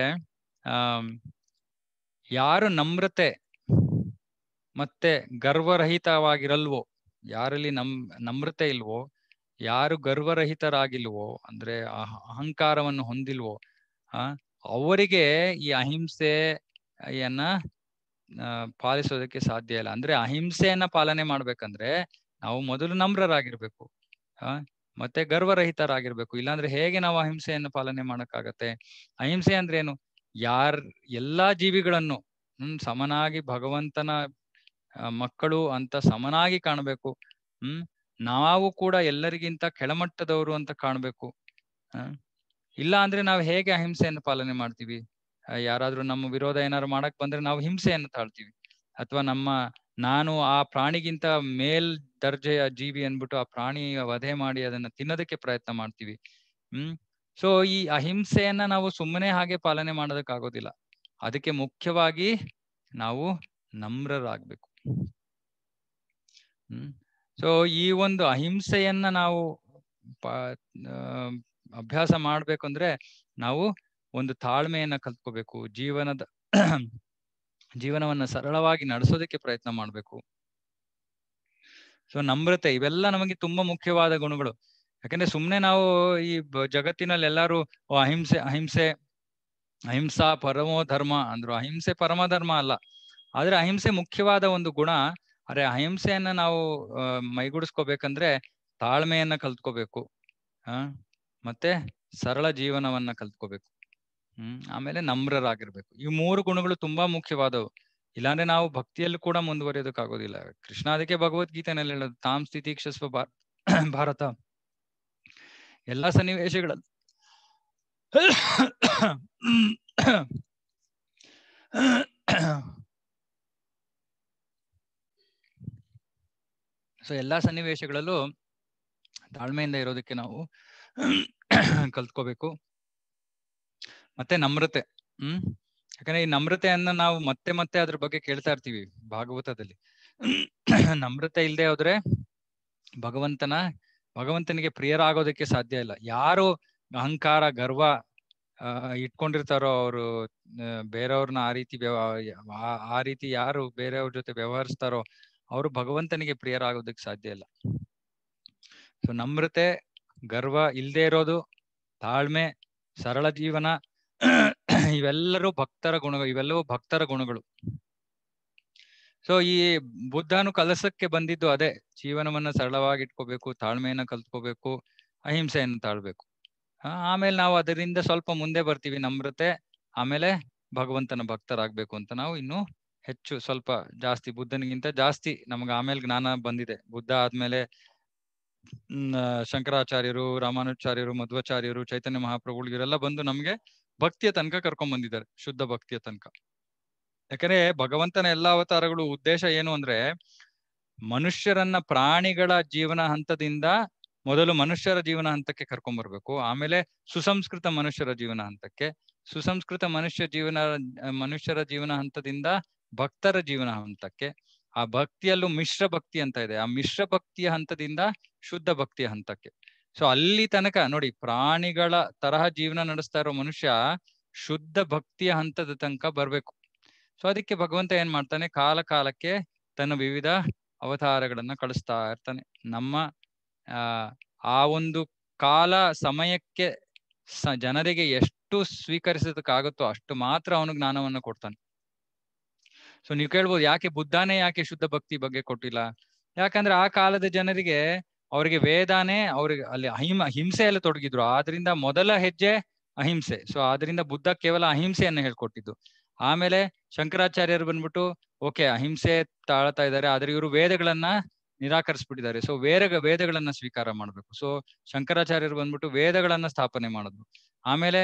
ಆ ಯಾರು ನಮ್ರತೆ ಮತ್ತೆ ಗರ್ವರಹಿತವಾಗಿರಲ್ವೋ ಯಾರಲ್ಲಿ ನಮ್ ನಮ್ರತೆ ಇಲ್ವೋ ಯಾರು ಗರ್ವರಹಿತರಾಗಿಲ್ವೋ ಅಂದ್ರೆ ಅಹಂಕಾರವನ್ನು ಹೊಂದಿಲ್ವೋ ಆ ಅವರಿಗೆ ಈ ಅಹಿಂಸೆ ಅಹಿಂಸೆಯನ್ನ ಪಾಲಿಸೋದಕ್ಕೆ ಸಾಧ್ಯ ಇಲ್ಲ ಅಂದ್ರೆ ಅಹಿಂಸೆಯನ್ನ ಪಾಲನೆ ಮಾಡ್ಬೇಕಂದ್ರೆ ನಾವು ಮೊದಲು ನಮ್ರರಾಗಿರ್ಬೇಕು ಆ ಮತ್ತೆ ಗರ್ವರಹಿತರಾಗಿರ್ಬೇಕು ಇಲ್ಲಾಂದ್ರೆ ಹೇಗೆ ನಾವು ಅಹಿಂಸೆಯನ್ನು ಪಾಲನೆ ಮಾಡಕ್ಕಾಗತ್ತೆ ಅಹಿಂಸೆ ಅಂದ್ರೆ ಏನು ಯಾರ್ ಎಲ್ಲಾ ಜೀವಿಗಳನ್ನು ಹ್ಮ್ ಸಮನಾಗಿ ಭಗವಂತನ ಮಕ್ಕಳು ಅಂತ ಸಮನಾಗಿ ಕಾಣಬೇಕು ಹ್ಮ್ ನಾವು ಕೂಡ ಎಲ್ಲರಿಗಿಂತ ಕೆಳಮಟ್ಟದವರು ಅಂತ ಕಾಣ್ಬೇಕು ಇಲ್ಲ ಅಂದ್ರೆ ನಾವು ಹೇಗೆ ಅಹಿಂಸೆಯನ್ನು ಪಾಲನೆ ಮಾಡ್ತೀವಿ ಯಾರಾದ್ರೂ ನಮ್ಮ ವಿರೋಧ ಏನಾದ್ರು ಮಾಡಕ್ ಬಂದ್ರೆ ನಾವು ಹಿಂಸೆಯನ್ನು ತಾಳ್ತೀವಿ ಅಥವಾ ನಮ್ಮ ನಾನು ಆ ಪ್ರಾಣಿಗಿಂತ ಮೇಲ್ ದರ್ಜೆಯ ಜೀವಿ ಅಂದ್ಬಿಟ್ಟು ಆ ಪ್ರಾಣಿ ವಧೆ ಮಾಡಿ ಅದನ್ನ ತಿನ್ನೋದಕ್ಕೆ ಪ್ರಯತ್ನ ಮಾಡ್ತೀವಿ ಹ್ಮ್ ಸೊ ಈ ಅಹಿಂಸೆಯನ್ನ ನಾವು ಸುಮ್ಮನೆ ಹಾಗೆ ಪಾಲನೆ ಮಾಡೋದಕ್ಕಾಗೋದಿಲ್ಲ ಅದಕ್ಕೆ ಮುಖ್ಯವಾಗಿ ನಾವು ನಮ್ರರಾಗ್ಬೇಕು ಹ್ಮ್ ಸೊ ಈ ಒಂದು ಅಹಿಂಸೆಯನ್ನ ನಾವು ಅಭ್ಯಾಸ ಮಾಡ್ಬೇಕು ಅಂದ್ರೆ ನಾವು ಒಂದು ತಾಳ್ಮೆಯನ್ನ ಕಲ್ತ್ಕೋಬೇಕು ಜೀವನದ ಜೀವನವನ್ನ ಸರಳವಾಗಿ ನಡೆಸೋದಕ್ಕೆ ಪ್ರಯತ್ನ ಮಾಡ್ಬೇಕು ಸೊ ನಮ್ರತೆ ಇವೆಲ್ಲ ನಮಗೆ ತುಂಬಾ ಮುಖ್ಯವಾದ ಗುಣಗಳು ಯಾಕಂದ್ರೆ ಸುಮ್ನೆ ನಾವು ಈ ಜಗತ್ತಿನಲ್ಲಿ ಎಲ್ಲಾರು ಅಹಿಂಸೆ ಅಹಿಂಸೆ ಅಹಿಂಸಾ ಪರಮೋ ಧರ್ಮ ಅಂದ್ರು ಅಹಿಂಸೆ ಪರಮ ಧರ್ಮ ಅಲ್ಲ ಆದ್ರೆ ಅಹಿಂಸೆ ಮುಖ್ಯವಾದ ಒಂದು ಗುಣ ಅರೆ ಅಹಿಂಸೆಯನ್ನ ನಾವು ಮೈಗೂಡಿಸ್ಕೋಬೇಕಂದ್ರೆ ತಾಳ್ಮೆಯನ್ನ ಕಲ್ತ್ಕೋಬೇಕು ಹಾ ಮತ್ತೆ ಸರಳ ಜೀವನವನ್ನ ಕಲ್ತ್ಕೋಬೇಕು ಹ್ಮ್ ಆಮೇಲೆ ನಮ್ರರಾಗಿರ್ಬೇಕು ಈ ಮೂರು ಗುಣಗಳು ತುಂಬಾ ಮುಖ್ಯವಾದವು ಇಲ್ಲಾಂದ್ರೆ ನಾವು ಭಕ್ತಿಯಲ್ಲೂ ಕೂಡ ಮುಂದುವರಿಯೋದಕ್ಕಾಗೋದಿಲ್ಲ ಕೃಷ್ಣ ಅದಕ್ಕೆ ಭಗವದ್ಗೀತೆನಲ್ಲಿ ಹೇಳೋದು ತಾಮ್ ಸ್ಥಿತಿ ಕ್ಷಸ್ವ ಭಾರತ ಎಲ್ಲಾ ಸನ್ನಿವೇಶಗಳಲ್ಲಿ ಸೊ ಎಲ್ಲಾ ಸನ್ನಿವೇಶಗಳಲ್ಲೂ ತಾಳ್ಮೆಯಿಂದ ಇರೋದಕ್ಕೆ ನಾವು ಕಲ್ತ್ಕೋಬೇಕು ಮತ್ತೆ ನಮ್ರತೆ ಹ್ಮ್ ಯಾಕಂದ್ರೆ ಈ ನಮ್ರತೆಯನ್ನ ನಾವು ಮತ್ತೆ ಮತ್ತೆ ಅದ್ರ ಬಗ್ಗೆ ಕೇಳ್ತಾ ಇರ್ತೀವಿ ಭಾಗವತದಲ್ಲಿ ನಮ್ರತೆ ಇಲ್ಲದೆ ಹೋದ್ರೆ ಭಗವಂತನ ಭಗವಂತನಿಗೆ ಪ್ರಿಯರಾಗೋದಕ್ಕೆ ಸಾಧ್ಯ ಇಲ್ಲ ಯಾರು ಅಹಂಕಾರ ಗರ್ವ ಇಟ್ಕೊಂಡಿರ್ತಾರೋ ಅವರು ಬೇರೆಯವ್ರನ್ನ ಆ ರೀತಿ ಆ ರೀತಿ ಯಾರು ಬೇರೆಯವ್ರ ಜೊತೆ ವ್ಯವಹರಿಸ್ತಾರೋ ಅವರು ಭಗವಂತನಿಗೆ ಪ್ರಿಯರಾಗೋದಕ್ಕೆ ಸಾಧ್ಯ ಇಲ್ಲ ಸೊ ನಮ್ರತೆ ಗರ್ವ ಇಲ್ಲದೆ ಇರೋದು ತಾಳ್ಮೆ ಸರಳ ಜೀವನ ಇವೆಲ್ಲರೂ ಭಕ್ತರ ಗುಣಗಳು ಇವೆಲ್ಲವೂ ಭಕ್ತರ ಗುಣಗಳು ಸೊ ಈ ಬುದ್ಧನು ಕಲಸಕ್ಕೆ ಬಂದಿದ್ದು ಅದೇ ಜೀವನವನ್ನ ಸರಳವಾಗಿ ಇಟ್ಕೋಬೇಕು ತಾಳ್ಮೆಯನ್ನ ಕಲ್ತ್ಕೋಬೇಕು ಅಹಿಂಸೆಯನ್ನು ತಾಳ್ಬೇಕು ಆಮೇಲೆ ನಾವು ಅದರಿಂದ ಸ್ವಲ್ಪ ಮುಂದೆ ಬರ್ತೀವಿ ನಮ್ರತೆ ಆಮೇಲೆ ಭಗವಂತನ ಭಕ್ತರಾಗ್ಬೇಕು ಅಂತ ನಾವು ಇನ್ನು ಹೆಚ್ಚು ಸ್ವಲ್ಪ ಜಾಸ್ತಿ ಬುದ್ಧನಿಗಿಂತ ಜಾಸ್ತಿ ನಮ್ಗೆ ಆಮೇಲೆ ಜ್ಞಾನ ಬಂದಿದೆ ಬುದ್ಧ ಆದ್ಮೇಲೆ ಶಂಕರಾಚಾರ್ಯರು ರಾಮಾನುಚಾರ್ಯರು ಮಧ್ವಾಚಾರ್ಯರು ಚೈತನ್ಯ ಮಹಾಪ್ರಭುಗಳು ಇವರೆಲ್ಲ ಬಂದು ನಮ್ಗೆ ಭಕ್ತಿಯ ತನಕ ಕರ್ಕೊಂಡ್ ಬಂದಿದ್ದಾರೆ ಶುದ್ಧ ಭಕ್ತಿಯ ತನಕ ಯಾಕಂದ್ರೆ ಭಗವಂತನ ಎಲ್ಲಾ ಅವತಾರಗಳು ಉದ್ದೇಶ ಏನು ಅಂದ್ರೆ ಮನುಷ್ಯರನ್ನ ಪ್ರಾಣಿಗಳ ಜೀವನ ಹಂತದಿಂದ ಮೊದಲು ಮನುಷ್ಯರ ಜೀವನ ಹಂತಕ್ಕೆ ಕರ್ಕೊಂಡ್ ಬರ್ಬೇಕು ಆಮೇಲೆ ಸುಸಂಸ್ಕೃತ ಮನುಷ್ಯರ ಜೀವನ ಹಂತಕ್ಕೆ ಸುಸಂಸ್ಕೃತ ಮನುಷ್ಯ ಜೀವನ ಮನುಷ್ಯರ ಜೀವನ ಹಂತದಿಂದ ಭಕ್ತರ ಜೀವನ ಹಂತಕ್ಕೆ ಆ ಭಕ್ತಿಯಲ್ಲೂ ಮಿಶ್ರ ಭಕ್ತಿ ಅಂತ ಇದೆ ಆ ಮಿಶ್ರ ಭಕ್ತಿಯ ಹಂತದಿಂದ ಶುದ್ಧ ಭಕ್ತಿಯ ಹಂತಕ್ಕೆ ಸೊ ಅಲ್ಲಿ ತನಕ ನೋಡಿ ಪ್ರಾಣಿಗಳ ತರಹ ಜೀವನ ನಡೆಸ್ತಾ ಇರೋ ಮನುಷ್ಯ ಶುದ್ಧ ಭಕ್ತಿಯ ಹಂತದ ತನಕ ಬರ್ಬೇಕು ಸೊ ಅದಕ್ಕೆ ಭಗವಂತ ಏನ್ ಮಾಡ್ತಾನೆ ಕಾಲ ಕಾಲಕ್ಕೆ ತನ್ನ ವಿವಿಧ ಅವತಾರಗಳನ್ನ ಕಳಿಸ್ತಾ ಇರ್ತಾನೆ ನಮ್ಮ ಆ ಒಂದು ಕಾಲ ಸಮಯಕ್ಕೆ ಜನರಿಗೆ ಎಷ್ಟು ಸ್ವೀಕರಿಸೋದಕ್ಕಾಗುತ್ತೋ ಅಷ್ಟು ಮಾತ್ರ ಅವನಿಗೆ ಜ್ಞಾನವನ್ನ ಕೊಡ್ತಾನೆ ಸೊ ನೀವು ಕೇಳ್ಬೋದು ಯಾಕೆ ಬುದ್ಧಾನೇ ಯಾಕೆ ಶುದ್ಧ ಭಕ್ತಿ ಬಗ್ಗೆ ಕೊಟ್ಟಿಲ್ಲ ಯಾಕಂದ್ರೆ ಆ ಕಾಲದ ಜನರಿಗೆ ಅವರಿಗೆ ವೇದಾನೇ ಅವ್ರಿಗೆ ಅಲ್ಲಿ ಅಹಿಮ ಎಲ್ಲ ತೊಡಗಿದ್ರು ಆದ್ರಿಂದ ಮೊದಲ ಹೆಜ್ಜೆ ಅಹಿಂಸೆ ಸೊ ಆದ್ರಿಂದ ಬುದ್ಧ ಕೇವಲ ಅಹಿಂಸೆಯನ್ನು ಹೇಳ್ಕೊಟ್ಟಿದ್ದು ಆಮೇಲೆ ಶಂಕರಾಚಾರ್ಯರು ಬಂದ್ಬಿಟ್ಟು ಓಕೆ ಅಹಿಂಸೆ ತಾಳ್ತಾ ಇದ್ದಾರೆ ಆದ್ರೆ ಇವರು ವೇದಗಳನ್ನ ನಿರಾಕರಿಸ್ಬಿಟ್ಟಿದ್ದಾರೆ ಸೊ ವೇದ ವೇದಗಳನ್ನ ಸ್ವೀಕಾರ ಮಾಡಬೇಕು ಸೊ ಶಂಕರಾಚಾರ್ಯರು ಬಂದ್ಬಿಟ್ಟು ವೇದಗಳನ್ನ ಸ್ಥಾಪನೆ ಮಾಡಿದ್ರು ಆಮೇಲೆ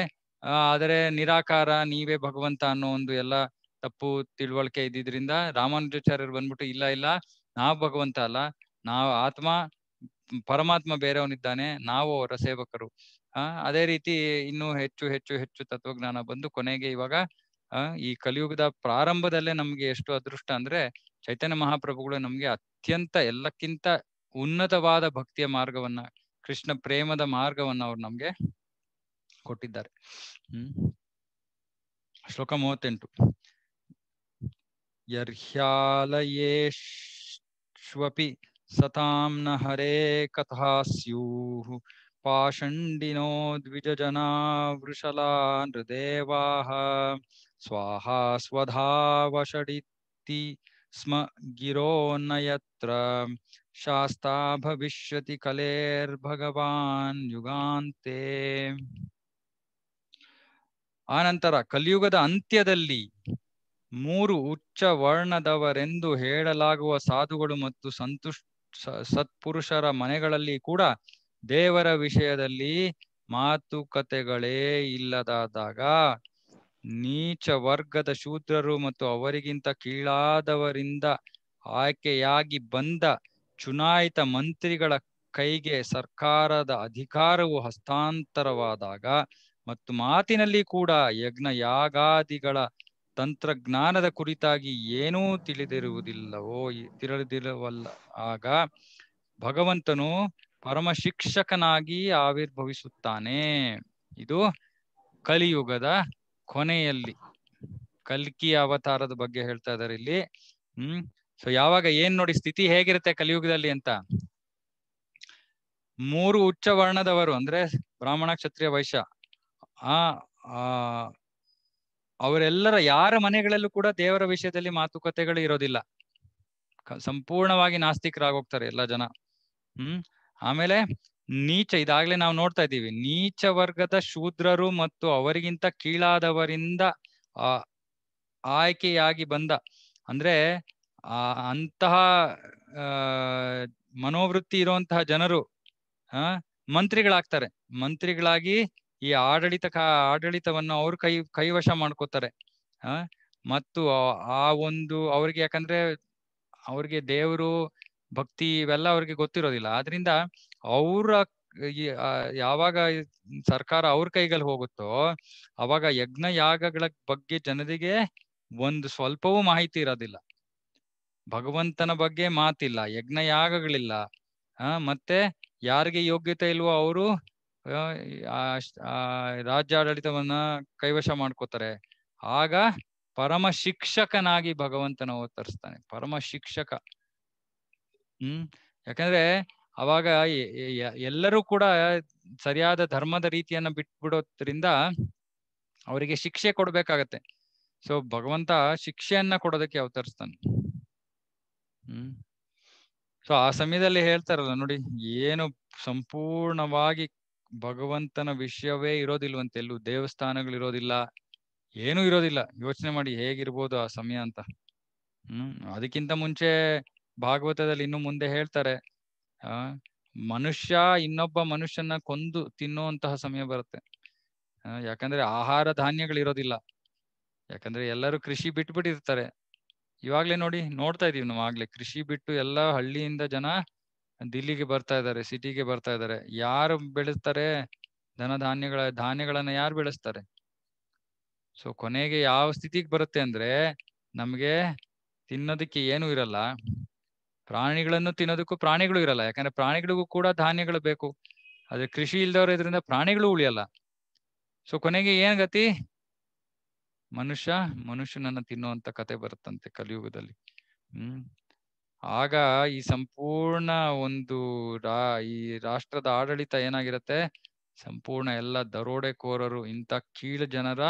ಆದರೆ ನಿರಾಕಾರ ನೀವೇ ಭಗವಂತ ಅನ್ನೋ ಒಂದು ಎಲ್ಲಾ ತಪ್ಪು ತಿಳುವಳಿಕೆ ಇದ್ದಿದ್ರಿಂದ ರಾಮಾನುಜಾಚಾರ್ಯರು ಬಂದ್ಬಿಟ್ಟು ಇಲ್ಲ ಇಲ್ಲ ನಾವ್ ಭಗವಂತ ಅಲ್ಲ ನಾವ್ ಆತ್ಮ ಪರಮಾತ್ಮ ಬೇರೆಯವನಿದ್ದಾನೆ ನಾವು ಅವರ ಸೇವಕರು ಆ ಅದೇ ರೀತಿ ಇನ್ನು ಹೆಚ್ಚು ಹೆಚ್ಚು ಹೆಚ್ಚು ತತ್ವಜ್ಞಾನ ಬಂದು ಕೊನೆಗೆ ಇವಾಗ ಈ ಕಲಿಯುಗದ ಪ್ರಾರಂಭದಲ್ಲೇ ನಮ್ಗೆ ಎಷ್ಟು ಅದೃಷ್ಟ ಅಂದ್ರೆ ಚೈತನ್ಯ ಮಹಾಪ್ರಭುಗಳು ನಮ್ಗೆ ಅತ್ಯಂತ ಎಲ್ಲಕ್ಕಿಂತ ಉನ್ನತವಾದ ಭಕ್ತಿಯ ಮಾರ್ಗವನ್ನ ಕೃಷ್ಣ ಪ್ರೇಮದ ಮಾರ್ಗವನ್ನ ಅವ್ರು ನಮ್ಗೆ ಕೊಟ್ಟಿದ್ದಾರೆ ಹ್ಮ್ ಶ್ಲೋಕ ಮೂವತ್ತೆಂಟು यर्ह्यालयेष्वपि सतां न हरे कथा स्युः पाषण्डिनो द्विजजना वृषला नृदेवाः स्वाहा स्वधावषडिति स्म गिरो न यत्र शास्ता भविष्यति कलेर्भगवान् युगान्ते ಆನಂತರ ಕಲಿಯುಗದ ಅಂತ್ಯದಲ್ಲಿ ಮೂರು ಉಚ್ಚ ವರ್ಣದವರೆಂದು ಹೇಳಲಾಗುವ ಸಾಧುಗಳು ಮತ್ತು ಸಂತುಷ್ಟ ಸತ್ಪುರುಷರ ಮನೆಗಳಲ್ಲಿ ಕೂಡ ದೇವರ ವಿಷಯದಲ್ಲಿ ಮಾತುಕತೆಗಳೇ ಇಲ್ಲದಾದಾಗ ನೀಚ ವರ್ಗದ ಶೂದ್ರರು ಮತ್ತು ಅವರಿಗಿಂತ ಕೀಳಾದವರಿಂದ ಆಯ್ಕೆಯಾಗಿ ಬಂದ ಚುನಾಯಿತ ಮಂತ್ರಿಗಳ ಕೈಗೆ ಸರ್ಕಾರದ ಅಧಿಕಾರವು ಹಸ್ತಾಂತರವಾದಾಗ ಮತ್ತು ಮಾತಿನಲ್ಲಿ ಕೂಡ ಯಜ್ಞ ಯಾಗಾದಿಗಳ ತಂತ್ರಜ್ಞಾನದ ಕುರಿತಾಗಿ ಏನೂ ತಿಳಿದಿರುವುದಿಲ್ಲವೋ ತಿಳಿದಿರುವಲ್ಲ ಆಗ ಭಗವಂತನು ಪರಮ ಶಿಕ್ಷಕನಾಗಿ ಆವಿರ್ಭವಿಸುತ್ತಾನೆ ಇದು ಕಲಿಯುಗದ ಕೊನೆಯಲ್ಲಿ ಕಲ್ಕಿ ಅವತಾರದ ಬಗ್ಗೆ ಹೇಳ್ತಾ ಇದಾರೆ ಇಲ್ಲಿ ಹ್ಮ್ ಸೊ ಯಾವಾಗ ಏನ್ ನೋಡಿ ಸ್ಥಿತಿ ಹೇಗಿರುತ್ತೆ ಕಲಿಯುಗದಲ್ಲಿ ಅಂತ ಮೂರು ಉಚ್ಚ ವರ್ಣದವರು ಅಂದ್ರೆ ಬ್ರಾಹ್ಮಣ ಕ್ಷತ್ರಿಯ ವೈಶ್ಯ ಆ ಅವರೆಲ್ಲರ ಯಾರ ಮನೆಗಳಲ್ಲೂ ಕೂಡ ದೇವರ ವಿಷಯದಲ್ಲಿ ಮಾತುಕತೆಗಳು ಇರೋದಿಲ್ಲ ಸಂಪೂರ್ಣವಾಗಿ ನಾಸ್ತಿಕರಾಗೋಗ್ತಾರೆ ಎಲ್ಲ ಜನ ಹ್ಮ್ ಆಮೇಲೆ ನೀಚ ಇದಾಗ್ಲೇ ನಾವು ನೋಡ್ತಾ ಇದ್ದೀವಿ ನೀಚ ವರ್ಗದ ಶೂದ್ರರು ಮತ್ತು ಅವರಿಗಿಂತ ಕೀಳಾದವರಿಂದ ಆ ಆಯ್ಕೆಯಾಗಿ ಬಂದ ಅಂದ್ರೆ ಆ ಅಂತಹ ಮನೋವೃತ್ತಿ ಇರುವಂತಹ ಜನರು ಆ ಮಂತ್ರಿಗಳಾಗ್ತಾರೆ ಮಂತ್ರಿಗಳಾಗಿ ಈ ಆಡಳಿತ ಆಡಳಿತವನ್ನು ಅವ್ರು ಕೈ ಕೈವಶ ಮಾಡ್ಕೋತಾರೆ ಹಾ ಮತ್ತು ಆ ಒಂದು ಅವ್ರಿಗೆ ಯಾಕಂದ್ರೆ ಅವ್ರಿಗೆ ದೇವರು ಭಕ್ತಿ ಇವೆಲ್ಲ ಅವ್ರಿಗೆ ಗೊತ್ತಿರೋದಿಲ್ಲ ಆದ್ರಿಂದ ಅವರ ಯಾವಾಗ ಸರ್ಕಾರ ಅವ್ರ ಕೈಗಲ್ಲಿ ಹೋಗುತ್ತೋ ಅವಾಗ ಯಜ್ಞ ಯಾಗಗಳ ಬಗ್ಗೆ ಜನರಿಗೆ ಒಂದು ಸ್ವಲ್ಪವೂ ಮಾಹಿತಿ ಇರೋದಿಲ್ಲ ಭಗವಂತನ ಬಗ್ಗೆ ಮಾತಿಲ್ಲ ಯಜ್ಞ ಯಾಗಗಳಿಲ್ಲ ಹ ಮತ್ತೆ ಯಾರಿಗೆ ಯೋಗ್ಯತೆ ಇಲ್ವೋ ಅವರು ರಾಜ್ಯಾಡಳಿತವನ್ನ ಕೈವಶ ಮಾಡ್ಕೋತಾರೆ ಆಗ ಪರಮ ಶಿಕ್ಷಕನಾಗಿ ಭಗವಂತನ ಅವತರಿಸ್ತಾನೆ ಪರಮ ಶಿಕ್ಷಕ ಹ್ಮ್ ಯಾಕಂದ್ರೆ ಅವಾಗ ಎಲ್ಲರೂ ಕೂಡ ಸರಿಯಾದ ಧರ್ಮದ ರೀತಿಯನ್ನ ಬಿಟ್ಬಿಡೋದ್ರಿಂದ ಅವರಿಗೆ ಶಿಕ್ಷೆ ಕೊಡ್ಬೇಕಾಗತ್ತೆ ಸೊ ಭಗವಂತ ಶಿಕ್ಷೆಯನ್ನ ಕೊಡೋದಕ್ಕೆ ಅವತರಿಸ್ತಾನೆ ಹ್ಮ್ ಸೊ ಆ ಸಮಯದಲ್ಲಿ ಹೇಳ್ತಾರಲ್ಲ ನೋಡಿ ಏನು ಸಂಪೂರ್ಣವಾಗಿ ಭಗವಂತನ ವಿಷಯವೇ ಇರೋದಿಲ್ವಂತೆ ಎಲ್ಲೂ ದೇವಸ್ಥಾನಗಳು ಇರೋದಿಲ್ಲ ಏನೂ ಇರೋದಿಲ್ಲ ಯೋಚನೆ ಮಾಡಿ ಹೇಗಿರ್ಬೋದು ಆ ಸಮಯ ಅಂತ ಹ್ಮ್ ಅದಕ್ಕಿಂತ ಮುಂಚೆ ಭಾಗವತದಲ್ಲಿ ಇನ್ನು ಮುಂದೆ ಹೇಳ್ತಾರೆ ಆ ಮನುಷ್ಯ ಇನ್ನೊಬ್ಬ ಮನುಷ್ಯನ ಕೊಂದು ತಿನ್ನುವಂತಹ ಸಮಯ ಬರುತ್ತೆ ಯಾಕಂದ್ರೆ ಆಹಾರ ಧಾನ್ಯಗಳು ಇರೋದಿಲ್ಲ ಯಾಕಂದ್ರೆ ಎಲ್ಲರೂ ಕೃಷಿ ಬಿಟ್ಬಿಟ್ಟಿರ್ತಾರೆ ಇವಾಗ್ಲೇ ನೋಡಿ ನೋಡ್ತಾ ಇದೀವಿ ನಾವು ಆಗ್ಲೇ ಕೃಷಿ ಬಿಟ್ಟು ಎಲ್ಲ ಹಳ್ಳಿಯಿಂದ ಜನ ದಿಲ್ಲಿಗೆ ಬರ್ತಾ ಇದ್ದಾರೆ ಸಿಟಿಗೆ ಬರ್ತಾ ಇದ್ದಾರೆ ಯಾರು ಬೆಳೆಸ್ತಾರೆ ಧನ ಧಾನ್ಯಗಳ ಧಾನ್ಯಗಳನ್ನ ಯಾರು ಬೆಳೆಸ್ತಾರೆ ಸೊ ಕೊನೆಗೆ ಯಾವ ಸ್ಥಿತಿಗೆ ಬರುತ್ತೆ ಅಂದ್ರೆ ನಮ್ಗೆ ತಿನ್ನೋದಕ್ಕೆ ಏನು ಇರಲ್ಲ ಪ್ರಾಣಿಗಳನ್ನು ತಿನ್ನೋದಕ್ಕೂ ಪ್ರಾಣಿಗಳು ಇರಲ್ಲ ಯಾಕಂದ್ರೆ ಪ್ರಾಣಿಗಳಿಗೂ ಕೂಡ ಧಾನ್ಯಗಳು ಬೇಕು ಆದ್ರೆ ಕೃಷಿ ಇಲ್ದವ್ರ ಇದ್ರಿಂದ ಪ್ರಾಣಿಗಳು ಉಳಿಯಲ್ಲ ಸೊ ಕೊನೆಗೆ ಏನ್ ಗತಿ ಮನುಷ್ಯ ಮನುಷ್ಯನನ್ನ ತಿನ್ನುವಂತ ಕತೆ ಬರುತ್ತಂತೆ ಕಲಿಯುಗದಲ್ಲಿ ಹ್ಮ್ ಆಗ ಈ ಸಂಪೂರ್ಣ ಒಂದು ರಾ ಈ ರಾಷ್ಟ್ರದ ಆಡಳಿತ ಏನಾಗಿರುತ್ತೆ ಸಂಪೂರ್ಣ ಎಲ್ಲ ದರೋಡೆಕೋರರು ಇಂಥ ಕೀಳು ಜನರ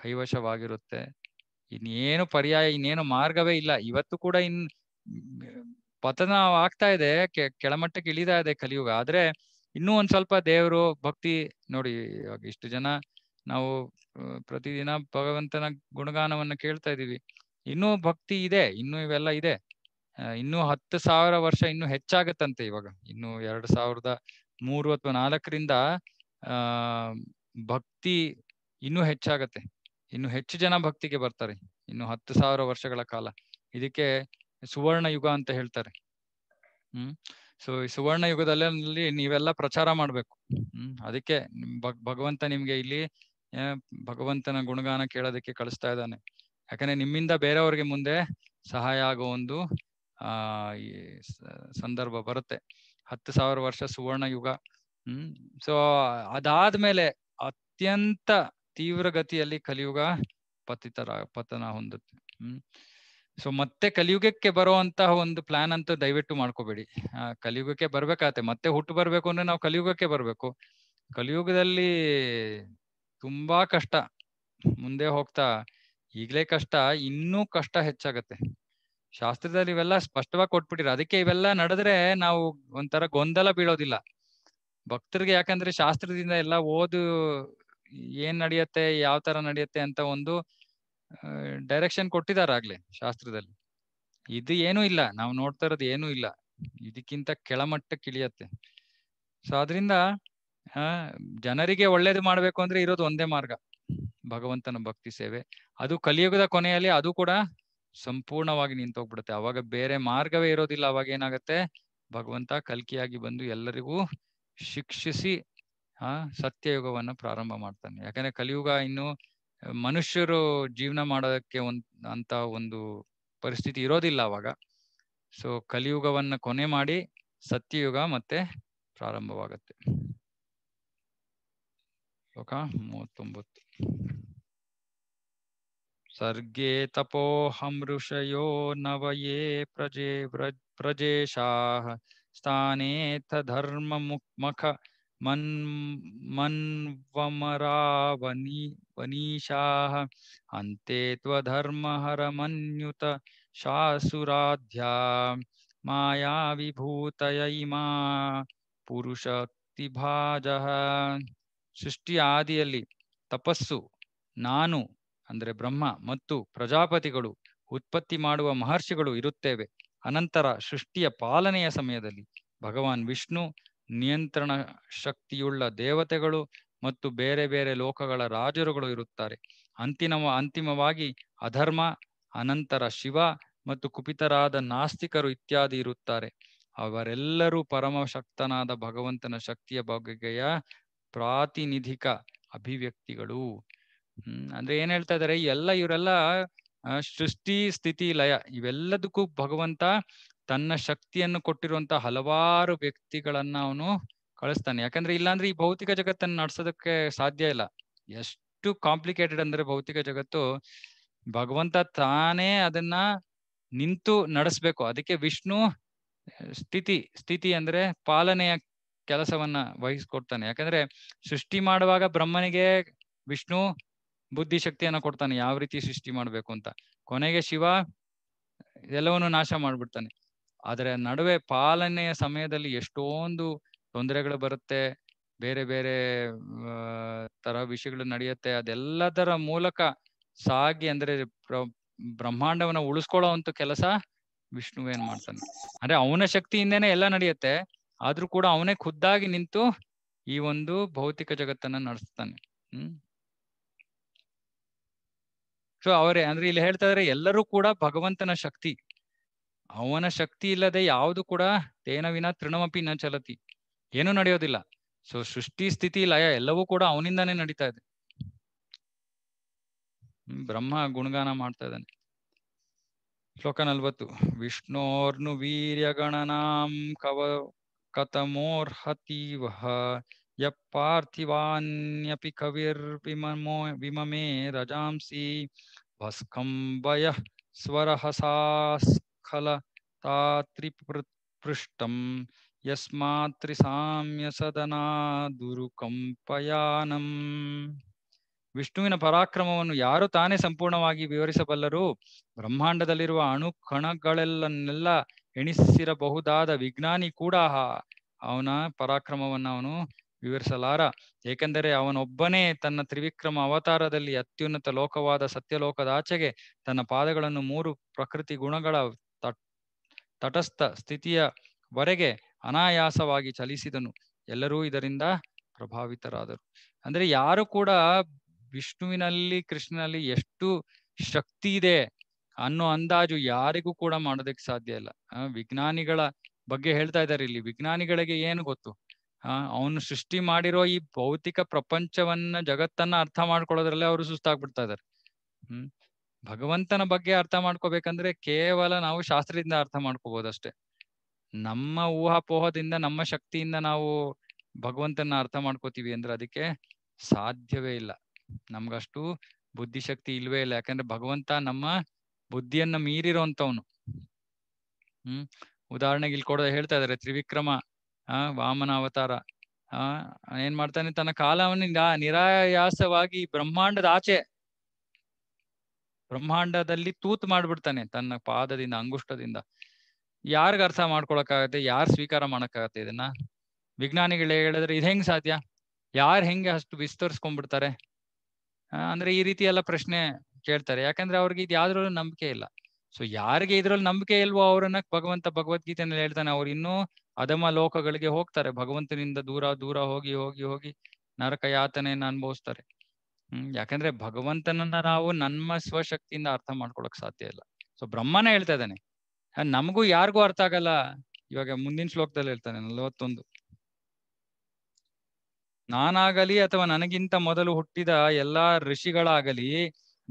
ಕೈವಶವಾಗಿರುತ್ತೆ ಇನ್ನೇನು ಪರ್ಯಾಯ ಇನ್ನೇನು ಮಾರ್ಗವೇ ಇಲ್ಲ ಇವತ್ತು ಕೂಡ ಇನ್ ಪತನ ಆಗ್ತಾ ಇದೆ ಕೆಳಮಟ್ಟಕ್ಕೆ ಇಳಿತಾ ಇದೆ ಕಲಿಯುಗ ಆದ್ರೆ ಇನ್ನೂ ಒಂದ್ ಸ್ವಲ್ಪ ದೇವರು ಭಕ್ತಿ ನೋಡಿ ಇವಾಗ ಇಷ್ಟು ಜನ ನಾವು ಪ್ರತಿದಿನ ಭಗವಂತನ ಗುಣಗಾನವನ್ನ ಕೇಳ್ತಾ ಇದೀವಿ ಇನ್ನೂ ಭಕ್ತಿ ಇದೆ ಇನ್ನೂ ಇವೆಲ್ಲ ಇದೆ ಇನ್ನು ಹತ್ತು ಸಾವಿರ ವರ್ಷ ಇನ್ನು ಹೆಚ್ಚಾಗತ್ತಂತೆ ಇವಾಗ ಇನ್ನು ಎರಡ್ ಸಾವಿರದ ಮೂರು ಅಥವಾ ನಾಲ್ಕರಿಂದ ಆ ಭಕ್ತಿ ಇನ್ನೂ ಹೆಚ್ಚಾಗತ್ತೆ ಇನ್ನು ಹೆಚ್ಚು ಜನ ಭಕ್ತಿಗೆ ಬರ್ತಾರೆ ಇನ್ನು ಹತ್ತು ಸಾವಿರ ವರ್ಷಗಳ ಕಾಲ ಇದಕ್ಕೆ ಸುವರ್ಣ ಯುಗ ಅಂತ ಹೇಳ್ತಾರೆ ಹ್ಮ್ ಸೊ ಈ ಸುವರ್ಣ ಯುಗದಲ್ಲಿ ನೀವೆಲ್ಲ ಪ್ರಚಾರ ಮಾಡ್ಬೇಕು ಹ್ಮ್ ಅದಕ್ಕೆ ಭಗವಂತ ನಿಮ್ಗೆ ಇಲ್ಲಿ ಭಗವಂತನ ಗುಣಗಾನ ಕೇಳೋದಕ್ಕೆ ಕಳಿಸ್ತಾ ಇದ್ದಾನೆ ಯಾಕಂದ್ರೆ ನಿಮ್ಮಿಂದ ಬೇರೆಯವ್ರಿಗೆ ಮುಂದೆ ಸಹಾಯ ಆಗೋ ಒಂದು ಆ ಸಂದರ್ಭ ಬರುತ್ತೆ ಹತ್ತು ಸಾವಿರ ವರ್ಷ ಸುವರ್ಣ ಯುಗ ಹ್ಮ್ ಸೊ ಅದಾದ್ಮೇಲೆ ಅತ್ಯಂತ ತೀವ್ರಗತಿಯಲ್ಲಿ ಕಲಿಯುಗ ಪತಿತರ ಪತನ ಹೊಂದುತ್ತೆ ಹ್ಮ್ ಸೊ ಮತ್ತೆ ಕಲಿಯುಗಕ್ಕೆ ಬರುವಂತಹ ಒಂದು ಪ್ಲಾನ್ ಅಂತ ದಯವಿಟ್ಟು ಮಾಡ್ಕೋಬೇಡಿ ಆ ಕಲಿಯುಗಕ್ಕೆ ಬರ್ಬೇಕಾಗತ್ತೆ ಮತ್ತೆ ಹುಟ್ಟು ಬರ್ಬೇಕು ಅಂದ್ರೆ ನಾವು ಕಲಿಯುಗಕ್ಕೆ ಬರ್ಬೇಕು ಕಲಿಯುಗದಲ್ಲಿ ತುಂಬಾ ಕಷ್ಟ ಮುಂದೆ ಹೋಗ್ತಾ ಈಗ್ಲೇ ಕಷ್ಟ ಇನ್ನೂ ಕಷ್ಟ ಹೆಚ್ಚಾಗತ್ತೆ ಶಾಸ್ತ್ರದಲ್ಲಿ ಇವೆಲ್ಲ ಸ್ಪಷ್ಟವಾಗಿ ಕೊಟ್ಬಿಟ್ಟಿರ ಅದಕ್ಕೆ ಇವೆಲ್ಲ ನಡೆದ್ರೆ ನಾವು ಒಂಥರ ಗೊಂದಲ ಬೀಳೋದಿಲ್ಲ ಭಕ್ತರಿಗೆ ಯಾಕಂದ್ರೆ ಶಾಸ್ತ್ರದಿಂದ ಎಲ್ಲ ಓದು ಏನ್ ನಡೆಯುತ್ತೆ ಯಾವ ತರ ನಡೆಯುತ್ತೆ ಅಂತ ಒಂದು ಡೈರೆಕ್ಷನ್ ಕೊಟ್ಟಿದಾರಾಗ್ಲೇ ಶಾಸ್ತ್ರದಲ್ಲಿ ಇದು ಏನೂ ಇಲ್ಲ ನಾವು ನೋಡ್ತಾ ಇರೋದು ಏನೂ ಇಲ್ಲ ಇದಕ್ಕಿಂತ ಕೆಳಮಟ್ಟ ಕಿಳಿಯತ್ತೆ ಸೊ ಅದರಿಂದ ಜನರಿಗೆ ಒಳ್ಳೇದು ಮಾಡ್ಬೇಕು ಅಂದ್ರೆ ಇರೋದು ಒಂದೇ ಮಾರ್ಗ ಭಗವಂತನ ಭಕ್ತಿ ಸೇವೆ ಅದು ಕಲಿಯುಗದ ಕೊನೆಯಲ್ಲಿ ಅದು ಕೂಡ ಸಂಪೂರ್ಣವಾಗಿ ನಿಂತೋಗ್ಬಿಡುತ್ತೆ ಅವಾಗ ಬೇರೆ ಮಾರ್ಗವೇ ಇರೋದಿಲ್ಲ ಅವಾಗ ಏನಾಗುತ್ತೆ ಭಗವಂತ ಕಲ್ಕಿಯಾಗಿ ಬಂದು ಎಲ್ಲರಿಗೂ ಶಿಕ್ಷಿಸಿ ಆ ಸತ್ಯಯುಗವನ್ನ ಪ್ರಾರಂಭ ಮಾಡ್ತಾನೆ ಯಾಕಂದ್ರೆ ಕಲಿಯುಗ ಇನ್ನು ಮನುಷ್ಯರು ಜೀವನ ಮಾಡೋದಕ್ಕೆ ಒಂದ್ ಅಂತ ಒಂದು ಪರಿಸ್ಥಿತಿ ಇರೋದಿಲ್ಲ ಅವಾಗ ಸೊ ಕಲಿಯುಗವನ್ನ ಕೊನೆ ಮಾಡಿ ಸತ್ಯಯುಗ ಮತ್ತೆ ಪ್ರಾರಂಭವಾಗತ್ತೆ ಮೂವತ್ತೊಂಬತ್ತು सर्गे तपोहम ऋषयो नवये प्रजे प्रजेशा स्थानेथ प्रजेशाः स्थानेऽथ धर्ममुख मन् मन्वमरावनी वनीषाः अन्ते त्वधर्महरमन्युत शासुराध्या माया मायाविभूतय इमा सृष्टि आदियली तपस्सु नानु ಅಂದರೆ ಬ್ರಹ್ಮ ಮತ್ತು ಪ್ರಜಾಪತಿಗಳು ಉತ್ಪತ್ತಿ ಮಾಡುವ ಮಹರ್ಷಿಗಳು ಇರುತ್ತೇವೆ ಅನಂತರ ಸೃಷ್ಟಿಯ ಪಾಲನೆಯ ಸಮಯದಲ್ಲಿ ಭಗವಾನ್ ವಿಷ್ಣು ನಿಯಂತ್ರಣ ಶಕ್ತಿಯುಳ್ಳ ದೇವತೆಗಳು ಮತ್ತು ಬೇರೆ ಬೇರೆ ಲೋಕಗಳ ರಾಜರುಗಳು ಇರುತ್ತಾರೆ ಅಂತಿಮ ಅಂತಿಮವಾಗಿ ಅಧರ್ಮ ಅನಂತರ ಶಿವ ಮತ್ತು ಕುಪಿತರಾದ ನಾಸ್ತಿಕರು ಇತ್ಯಾದಿ ಇರುತ್ತಾರೆ ಅವರೆಲ್ಲರೂ ಪರಮಶಕ್ತನಾದ ಭಗವಂತನ ಶಕ್ತಿಯ ಬಗೆಯ ಪ್ರಾತಿನಿಧಿಕ ಅಭಿವ್ಯಕ್ತಿಗಳು ಹ್ಮ್ ಅಂದ್ರೆ ಏನ್ ಹೇಳ್ತಾ ಇದಾರೆ ಎಲ್ಲ ಇವರೆಲ್ಲ ಸೃಷ್ಟಿ ಸ್ಥಿತಿ ಲಯ ಇವೆಲ್ಲದಕ್ಕೂ ಭಗವಂತ ತನ್ನ ಶಕ್ತಿಯನ್ನು ಕೊಟ್ಟಿರುವಂತ ಹಲವಾರು ವ್ಯಕ್ತಿಗಳನ್ನ ಅವನು ಕಳಿಸ್ತಾನೆ ಯಾಕಂದ್ರೆ ಇಲ್ಲಾಂದ್ರೆ ಈ ಭೌತಿಕ ಜಗತ್ತನ್ನು ನಡ್ಸೋದಕ್ಕೆ ಸಾಧ್ಯ ಇಲ್ಲ ಎಷ್ಟು ಕಾಂಪ್ಲಿಕೇಟೆಡ್ ಅಂದ್ರೆ ಭೌತಿಕ ಜಗತ್ತು ಭಗವಂತ ತಾನೇ ಅದನ್ನ ನಿಂತು ನಡೆಸ್ಬೇಕು ಅದಕ್ಕೆ ವಿಷ್ಣು ಸ್ಥಿತಿ ಸ್ಥಿತಿ ಅಂದ್ರೆ ಪಾಲನೆಯ ಕೆಲಸವನ್ನ ವಹಿಸ್ಕೊಡ್ತಾನೆ ಯಾಕಂದ್ರೆ ಸೃಷ್ಟಿ ಮಾಡುವಾಗ ಬ್ರಹ್ಮನಿಗೆ ವಿಷ್ಣು ಬುದ್ಧಿ ಶಕ್ತಿಯನ್ನ ಕೊಡ್ತಾನೆ ಯಾವ ರೀತಿ ಸೃಷ್ಟಿ ಮಾಡ್ಬೇಕು ಅಂತ ಕೊನೆಗೆ ಶಿವ ಎಲ್ಲವನ್ನು ನಾಶ ಮಾಡ್ಬಿಡ್ತಾನೆ ಆದ್ರೆ ನಡುವೆ ಪಾಲನೆಯ ಸಮಯದಲ್ಲಿ ಎಷ್ಟೊಂದು ತೊಂದರೆಗಳು ಬರುತ್ತೆ ಬೇರೆ ಬೇರೆ ತರ ವಿಷಯಗಳು ನಡೆಯುತ್ತೆ ಅದೆಲ್ಲದರ ಮೂಲಕ ಸಾಗಿ ಅಂದ್ರೆ ಬ್ರಹ್ಮಾಂಡವನ್ನ ಉಳಿಸ್ಕೊಳ್ಳೋ ಅಂತ ಕೆಲಸ ವಿಷ್ಣುವೇನ್ ಮಾಡ್ತಾನೆ ಅಂದ್ರೆ ಅವನ ಶಕ್ತಿಯಿಂದನೇ ಎಲ್ಲ ನಡೆಯುತ್ತೆ ಆದ್ರೂ ಕೂಡ ಅವನೇ ಖುದ್ದಾಗಿ ನಿಂತು ಈ ಒಂದು ಭೌತಿಕ ಜಗತ್ತನ್ನ ನಡೆಸ್ತಾನೆ ಹ್ಮ್ ಸೊ ಅವರೇ ಅಂದ್ರೆ ಇಲ್ಲಿ ಹೇಳ್ತಾ ಇದ್ರೆ ಎಲ್ಲರೂ ಕೂಡ ಭಗವಂತನ ಶಕ್ತಿ ಅವನ ಶಕ್ತಿ ಇಲ್ಲದೆ ಯಾವುದು ಕೂಡ ತೇನವಿನ ತೃಣಮಪಿ ನ ಚಲತಿ ಏನು ನಡೆಯೋದಿಲ್ಲ ಸೊ ಸೃಷ್ಟಿ ಸ್ಥಿತಿ ಲಯ ಎಲ್ಲವೂ ಕೂಡ ಅವನಿಂದಾನೇ ನಡೀತಾ ಇದೆ ಬ್ರಹ್ಮ ಗುಣಗಾನ ಮಾಡ್ತಾ ಇದ್ದಾನೆ ಶ್ಲೋಕ ನಲ್ವತ್ತು ವಿಷ್ಣೋರ್ನು ಗಣನಾಂ ಕವ ವಹ ಕವಿರ್ ರಜಾಂಸಿ ಭಸ್ಕಂಬಯ ಸ್ವರಹಸಾಸ್ಖಲ ತಾತ್ರಿ विममे रजांसि ಸಾಮ್ಯ ಸದನಾ ಯಸ್ಮಾತ್ರಿಸಾಮ್ಯಸದನಾದುರುಕಂಪಯಾನಂ ವಿಷ್ಣುವಿನ ಪರಾಕ್ರಮವನ್ನು ಯಾರು ತಾನೇ ಸಂಪೂರ್ಣವಾಗಿ ವಿವರಿಸಬಲ್ಲರು ಬ್ರಹ್ಮಾಂಡದಲ್ಲಿರುವ ಅಣು ಕಣಗಳೆಲ್ಲನ್ನೆಲ್ಲ ಎಣಿಸಿರಬಹುದಾದ ವಿಜ್ಞಾನಿ ಕೂಡ ಅವನ ಪರಾಕ್ರಮವನ್ನು ಅವನು ವಿವರಿಸಲಾರ ಏಕೆಂದರೆ ಅವನೊಬ್ಬನೇ ತನ್ನ ತ್ರಿವಿಕ್ರಮ ಅವತಾರದಲ್ಲಿ ಅತ್ಯುನ್ನತ ಲೋಕವಾದ ಸತ್ಯಲೋಕದ ಆಚೆಗೆ ತನ್ನ ಪಾದಗಳನ್ನು ಮೂರು ಪ್ರಕೃತಿ ಗುಣಗಳ ತಟ್ ತಟಸ್ಥ ಸ್ಥಿತಿಯವರೆಗೆ ಅನಾಯಾಸವಾಗಿ ಚಲಿಸಿದನು ಎಲ್ಲರೂ ಇದರಿಂದ ಪ್ರಭಾವಿತರಾದರು ಅಂದ್ರೆ ಯಾರು ಕೂಡ ವಿಷ್ಣುವಿನಲ್ಲಿ ಕೃಷ್ಣನಲ್ಲಿ ಎಷ್ಟು ಶಕ್ತಿ ಇದೆ ಅನ್ನೋ ಅಂದಾಜು ಯಾರಿಗೂ ಕೂಡ ಮಾಡೋದಕ್ಕೆ ಸಾಧ್ಯ ಇಲ್ಲ ವಿಜ್ಞಾನಿಗಳ ಬಗ್ಗೆ ಹೇಳ್ತಾ ಇದ್ದಾರೆ ಇಲ್ಲಿ ವಿಜ್ಞಾನಿಗಳಿಗೆ ಏನು ಗೊತ್ತು ಆ ಅವನು ಸೃಷ್ಟಿ ಮಾಡಿರೋ ಈ ಭೌತಿಕ ಪ್ರಪಂಚವನ್ನ ಜಗತ್ತನ್ನ ಅರ್ಥ ಮಾಡ್ಕೊಳ್ಳೋದ್ರಲ್ಲೇ ಅವರು ಸುಸ್ತಾಗ್ಬಿಡ್ತಾ ಇದಾರೆ ಹ್ಮ್ ಭಗವಂತನ ಬಗ್ಗೆ ಅರ್ಥ ಮಾಡ್ಕೋಬೇಕಂದ್ರೆ ಕೇವಲ ನಾವು ಶಾಸ್ತ್ರದಿಂದ ಅರ್ಥ ಮಾಡ್ಕೋಬಹುದಷ್ಟೇ ನಮ್ಮ ಊಹಾಪೋಹದಿಂದ ನಮ್ಮ ಶಕ್ತಿಯಿಂದ ನಾವು ಭಗವಂತನ ಅರ್ಥ ಮಾಡ್ಕೋತೀವಿ ಅಂದ್ರೆ ಅದಕ್ಕೆ ಸಾಧ್ಯವೇ ಇಲ್ಲ ನಮ್ಗಷ್ಟು ಬುದ್ಧಿಶಕ್ತಿ ಇಲ್ವೇ ಇಲ್ಲ ಯಾಕಂದ್ರೆ ಭಗವಂತ ನಮ್ಮ ಬುದ್ಧಿಯನ್ನ ಮೀರಿರೋಂತವನು ಹ್ಮ್ ಉದಾಹರಣೆಗೆ ಇಲ್ಲಿ ಕೊಡೋ ಹೇಳ್ತಾ ಇದಾರೆ ತ್ರಿವಿಕ್ರಮ ಆ ಅವತಾರ ಆ ಏನ್ ಮಾಡ್ತಾನೆ ತನ್ನ ಕಾಲವನ್ನು ನಿರಾಯಾಸವಾಗಿ ಬ್ರಹ್ಮಾಂಡದ ಆಚೆ ಬ್ರಹ್ಮಾಂಡದಲ್ಲಿ ತೂತ್ ಮಾಡ್ಬಿಡ್ತಾನೆ ತನ್ನ ಪಾದದಿಂದ ಅಂಗುಷ್ಟದಿಂದ ಯಾರ್ಗ್ ಅರ್ಥ ಮಾಡ್ಕೊಳಕ್ಕಾಗತ್ತೆ ಯಾರ್ ಸ್ವೀಕಾರ ಮಾಡಕ್ಕಾಗತ್ತೆ ಇದನ್ನ ವಿಜ್ಞಾನಿಗಳು ಹೇಳಿದ್ರೆ ಇದು ಹೆಂಗ್ ಸಾಧ್ಯ ಯಾರ್ ಹೆಂಗೆ ಅಷ್ಟು ವಿಸ್ತರಿಸ್ಕೊಂಡ್ಬಿಡ್ತಾರೆ ಅಂದ್ರೆ ಈ ರೀತಿ ಎಲ್ಲ ಪ್ರಶ್ನೆ ಕೇಳ್ತಾರೆ ಯಾಕಂದ್ರೆ ಅವ್ರಿಗೆ ಯಾವ್ದ್ರಲ್ಲೂ ನಂಬಿಕೆ ಇಲ್ಲ ಸೊ ಯಾರಿಗೆ ಇದ್ರಲ್ಲಿ ನಂಬಿಕೆ ಇಲ್ವೋ ಅವರನ್ನ ಭಗವಂತ ಭಗವದ್ಗೀತೆಯಲ್ಲಿ ಹೇಳ್ತಾನೆ ಅವ್ರು ಇನ್ನೂ ಅಧಮ ಲೋಕಗಳಿಗೆ ಹೋಗ್ತಾರೆ ಭಗವಂತನಿಂದ ದೂರ ದೂರ ಹೋಗಿ ಹೋಗಿ ಹೋಗಿ ನರಕ ಯಾತನೆಯನ್ನ ಅನುಭವಿಸ್ತಾರೆ ಹ್ಮ್ ಯಾಕಂದ್ರೆ ಭಗವಂತನನ್ನ ನಾವು ನಮ್ಮ ಸ್ವಶಕ್ತಿಯಿಂದ ಅರ್ಥ ಮಾಡ್ಕೊಳಕ್ ಸಾಧ್ಯ ಇಲ್ಲ ಸೊ ಬ್ರಹ್ಮನೇ ಹೇಳ್ತಾ ಇದ್ದಾನೆ ನಮಗೂ ಯಾರಿಗೂ ಅರ್ಥ ಆಗಲ್ಲ ಇವಾಗ ಮುಂದಿನ ಶ್ಲೋಕದಲ್ಲಿ ಹೇಳ್ತಾನೆ ನಲ್ವತ್ತೊಂದು ನಾನಾಗಲಿ ಅಥವಾ ನನಗಿಂತ ಮೊದಲು ಹುಟ್ಟಿದ ಎಲ್ಲಾ ಋಷಿಗಳಾಗಲಿ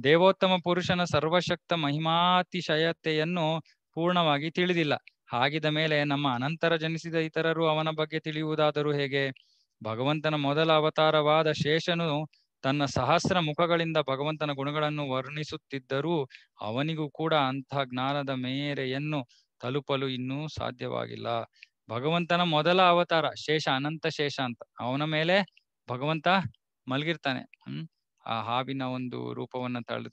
ದೇವೋತ್ತಮ ಪುರುಷನ ಸರ್ವಶಕ್ತ ಮಹಿಮಾತಿಶಯತೆಯನ್ನು ಪೂರ್ಣವಾಗಿ ತಿಳಿದಿಲ್ಲ ಹಾಗಿದ ಮೇಲೆ ನಮ್ಮ ಅನಂತರ ಜನಿಸಿದ ಇತರರು ಅವನ ಬಗ್ಗೆ ತಿಳಿಯುವುದಾದರೂ ಹೇಗೆ ಭಗವಂತನ ಮೊದಲ ಅವತಾರವಾದ ಶೇಷನು ತನ್ನ ಸಹಸ್ರ ಮುಖಗಳಿಂದ ಭಗವಂತನ ಗುಣಗಳನ್ನು ವರ್ಣಿಸುತ್ತಿದ್ದರೂ ಅವನಿಗೂ ಕೂಡ ಅಂತಹ ಜ್ಞಾನದ ಮೇರೆಯನ್ನು ತಲುಪಲು ಇನ್ನೂ ಸಾಧ್ಯವಾಗಿಲ್ಲ ಭಗವಂತನ ಮೊದಲ ಅವತಾರ ಶೇಷ ಅನಂತ ಶೇಷ ಅಂತ ಅವನ ಮೇಲೆ ಭಗವಂತ ಮಲಗಿರ್ತಾನೆ ಹ್ಮ್ ಆ ಹಾವಿನ ಒಂದು ರೂಪವನ್ನ ತಳ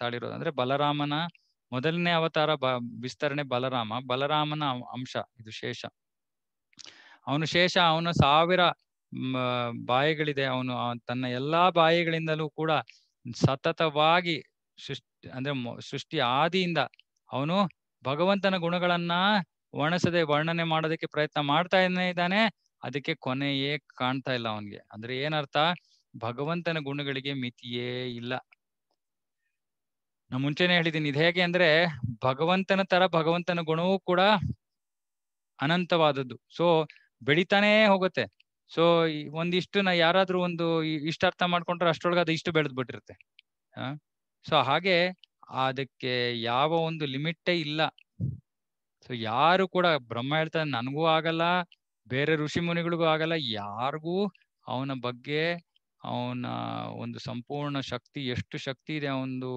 ತಾಳಿರೋದು ಅಂದ್ರೆ ಬಲರಾಮನ ಮೊದಲನೇ ಅವತಾರ ಬ ವಿಸ್ತರಣೆ ಬಲರಾಮ ಬಲರಾಮನ ಅಂಶ ಇದು ಶೇಷ ಅವನು ಶೇಷ ಅವನು ಸಾವಿರ ಬಾಯಿಗಳಿದೆ ಅವನು ತನ್ನ ಎಲ್ಲಾ ಬಾಯಿಗಳಿಂದಲೂ ಕೂಡ ಸತತವಾಗಿ ಸೃಷ್ಟಿ ಅಂದ್ರೆ ಸೃಷ್ಟಿ ಆದಿಯಿಂದ ಅವನು ಭಗವಂತನ ಗುಣಗಳನ್ನ ವರ್ಣಿಸದೆ ವರ್ಣನೆ ಮಾಡೋದಕ್ಕೆ ಪ್ರಯತ್ನ ಮಾಡ್ತಾ ಇದ್ದಾನೆ ಅದಕ್ಕೆ ಕೊನೆಯೇ ಕಾಣ್ತಾ ಇಲ್ಲ ಅವನಿಗೆ ಅಂದ್ರೆ ಏನರ್ಥ ಭಗವಂತನ ಗುಣಗಳಿಗೆ ಮಿತಿಯೇ ಇಲ್ಲ ನಾ ಮುಂಚೆನೆ ಹೇಳಿದ್ದೀನಿ ಇದು ಹೇಗೆ ಅಂದ್ರೆ ಭಗವಂತನ ತರ ಭಗವಂತನ ಗುಣವೂ ಕೂಡ ಅನಂತವಾದದ್ದು ಸೊ ಬೆಳಿತಾನೇ ಹೋಗುತ್ತೆ ಸೊ ಒಂದಿಷ್ಟು ನಾ ಯಾರಾದ್ರೂ ಒಂದು ಇಷ್ಟ ಅರ್ಥ ಮಾಡ್ಕೊಂಡ್ರೆ ಅಷ್ಟೊಳಗೆ ಅದು ಇಷ್ಟು ಬೆಳೆದ್ ಬಿಟ್ಟಿರುತ್ತೆ ಸೊ ಹಾಗೆ ಅದಕ್ಕೆ ಯಾವ ಒಂದು ಲಿಮಿಟೇ ಇಲ್ಲ ಸೊ ಯಾರು ಕೂಡ ಬ್ರಹ್ಮ ಹೇಳ್ತಾನೆ ನನಗೂ ಆಗಲ್ಲ ಬೇರೆ ಋಷಿ ಮುನಿಗಳಿಗೂ ಆಗಲ್ಲ ಯಾರಿಗೂ ಅವನ ಬಗ್ಗೆ ಅವನ ಒಂದು ಸಂಪೂರ್ಣ ಶಕ್ತಿ ಎಷ್ಟು ಶಕ್ತಿ ಇದೆ ಅವನದು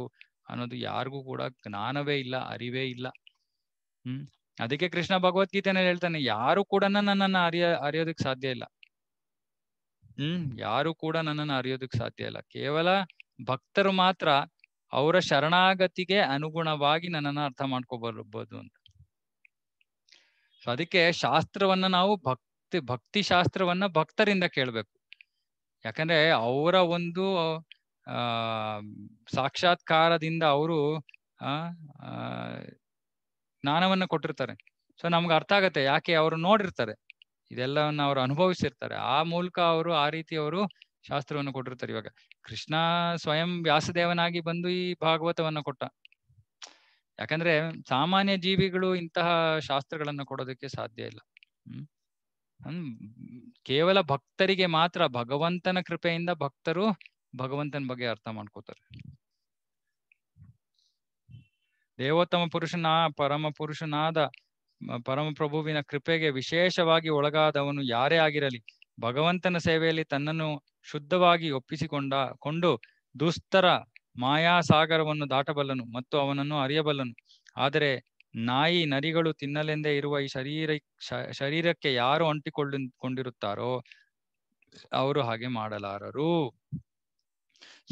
ಅನ್ನೋದು ಯಾರಿಗೂ ಕೂಡ ಜ್ಞಾನವೇ ಇಲ್ಲ ಅರಿವೇ ಇಲ್ಲ ಹ್ಮ್ ಅದಕ್ಕೆ ಕೃಷ್ಣ ಭಗವದ್ಗೀತೆನೇ ಹೇಳ್ತಾನೆ ಯಾರು ಕೂಡ ನನ್ನನ್ನ ಅರಿಯ ಅರಿಯೋದಕ್ ಸಾಧ್ಯ ಇಲ್ಲ ಹ್ಮ್ ಯಾರು ಕೂಡ ನನ್ನನ್ನು ಅರಿಯೋದಕ್ ಸಾಧ್ಯ ಇಲ್ಲ ಕೇವಲ ಭಕ್ತರು ಮಾತ್ರ ಅವರ ಶರಣಾಗತಿಗೆ ಅನುಗುಣವಾಗಿ ನನ್ನನ್ನು ಅರ್ಥ ಮಾಡ್ಕೋಬರ್ಬೋದು ಅಂತ ಸೊ ಅದಕ್ಕೆ ಶಾಸ್ತ್ರವನ್ನ ನಾವು ಭಕ್ತಿ ಭಕ್ತಿ ಶಾಸ್ತ್ರವನ್ನ ಭಕ್ತರಿಂದ ಕೇಳ್ಬೇಕು ಯಾಕಂದ್ರೆ ಅವರ ಒಂದು ಆ ಸಾಕ್ಷಾತ್ಕಾರದಿಂದ ಅವರು ಆ ಜ್ಞಾನವನ್ನ ಕೊಟ್ಟಿರ್ತಾರೆ ಸೊ ನಮ್ಗೆ ಅರ್ಥ ಆಗತ್ತೆ ಯಾಕೆ ಅವರು ನೋಡಿರ್ತಾರೆ ಇದೆಲ್ಲವನ್ನ ಅವರು ಅನುಭವಿಸಿರ್ತಾರೆ ಆ ಮೂಲಕ ಅವರು ಆ ರೀತಿ ಅವರು ಶಾಸ್ತ್ರವನ್ನು ಕೊಟ್ಟಿರ್ತಾರೆ ಇವಾಗ ಕೃಷ್ಣ ಸ್ವಯಂ ವ್ಯಾಸದೇವನಾಗಿ ಬಂದು ಈ ಭಾಗವತವನ್ನ ಕೊಟ್ಟ ಯಾಕಂದ್ರೆ ಸಾಮಾನ್ಯ ಜೀವಿಗಳು ಇಂತಹ ಶಾಸ್ತ್ರಗಳನ್ನ ಕೊಡೋದಕ್ಕೆ ಸಾಧ್ಯ ಇಲ್ಲ ಹ್ಮ್ ಕೇವಲ ಭಕ್ತರಿಗೆ ಮಾತ್ರ ಭಗವಂತನ ಕೃಪೆಯಿಂದ ಭಕ್ತರು ಭಗವಂತನ ಬಗ್ಗೆ ಅರ್ಥ ಮಾಡ್ಕೋತಾರೆ ದೇವೋತ್ತಮ ಪುರುಷನ ಪರಮ ಪುರುಷನಾದ ಪರಮ ಪ್ರಭುವಿನ ಕೃಪೆಗೆ ವಿಶೇಷವಾಗಿ ಒಳಗಾದವನು ಯಾರೇ ಆಗಿರಲಿ ಭಗವಂತನ ಸೇವೆಯಲ್ಲಿ ತನ್ನನ್ನು ಶುದ್ಧವಾಗಿ ಒಪ್ಪಿಸಿಕೊಂಡ ಕೊಂಡು ದುಸ್ತರ ಮಾಯಾ ಸಾಗರವನ್ನು ದಾಟಬಲ್ಲನು ಮತ್ತು ಅವನನ್ನು ಅರಿಯಬಲ್ಲನು ಆದರೆ ನಾಯಿ ನರಿಗಳು ತಿನ್ನಲೆಂದೇ ಇರುವ ಈ ಶರೀರ ಶರೀರಕ್ಕೆ ಯಾರು ಅಂಟಿಕೊಂಡಿರುತ್ತಾರೋ ಕೊಂಡಿರುತ್ತಾರೋ ಅವರು ಹಾಗೆ ಮಾಡಲಾರರು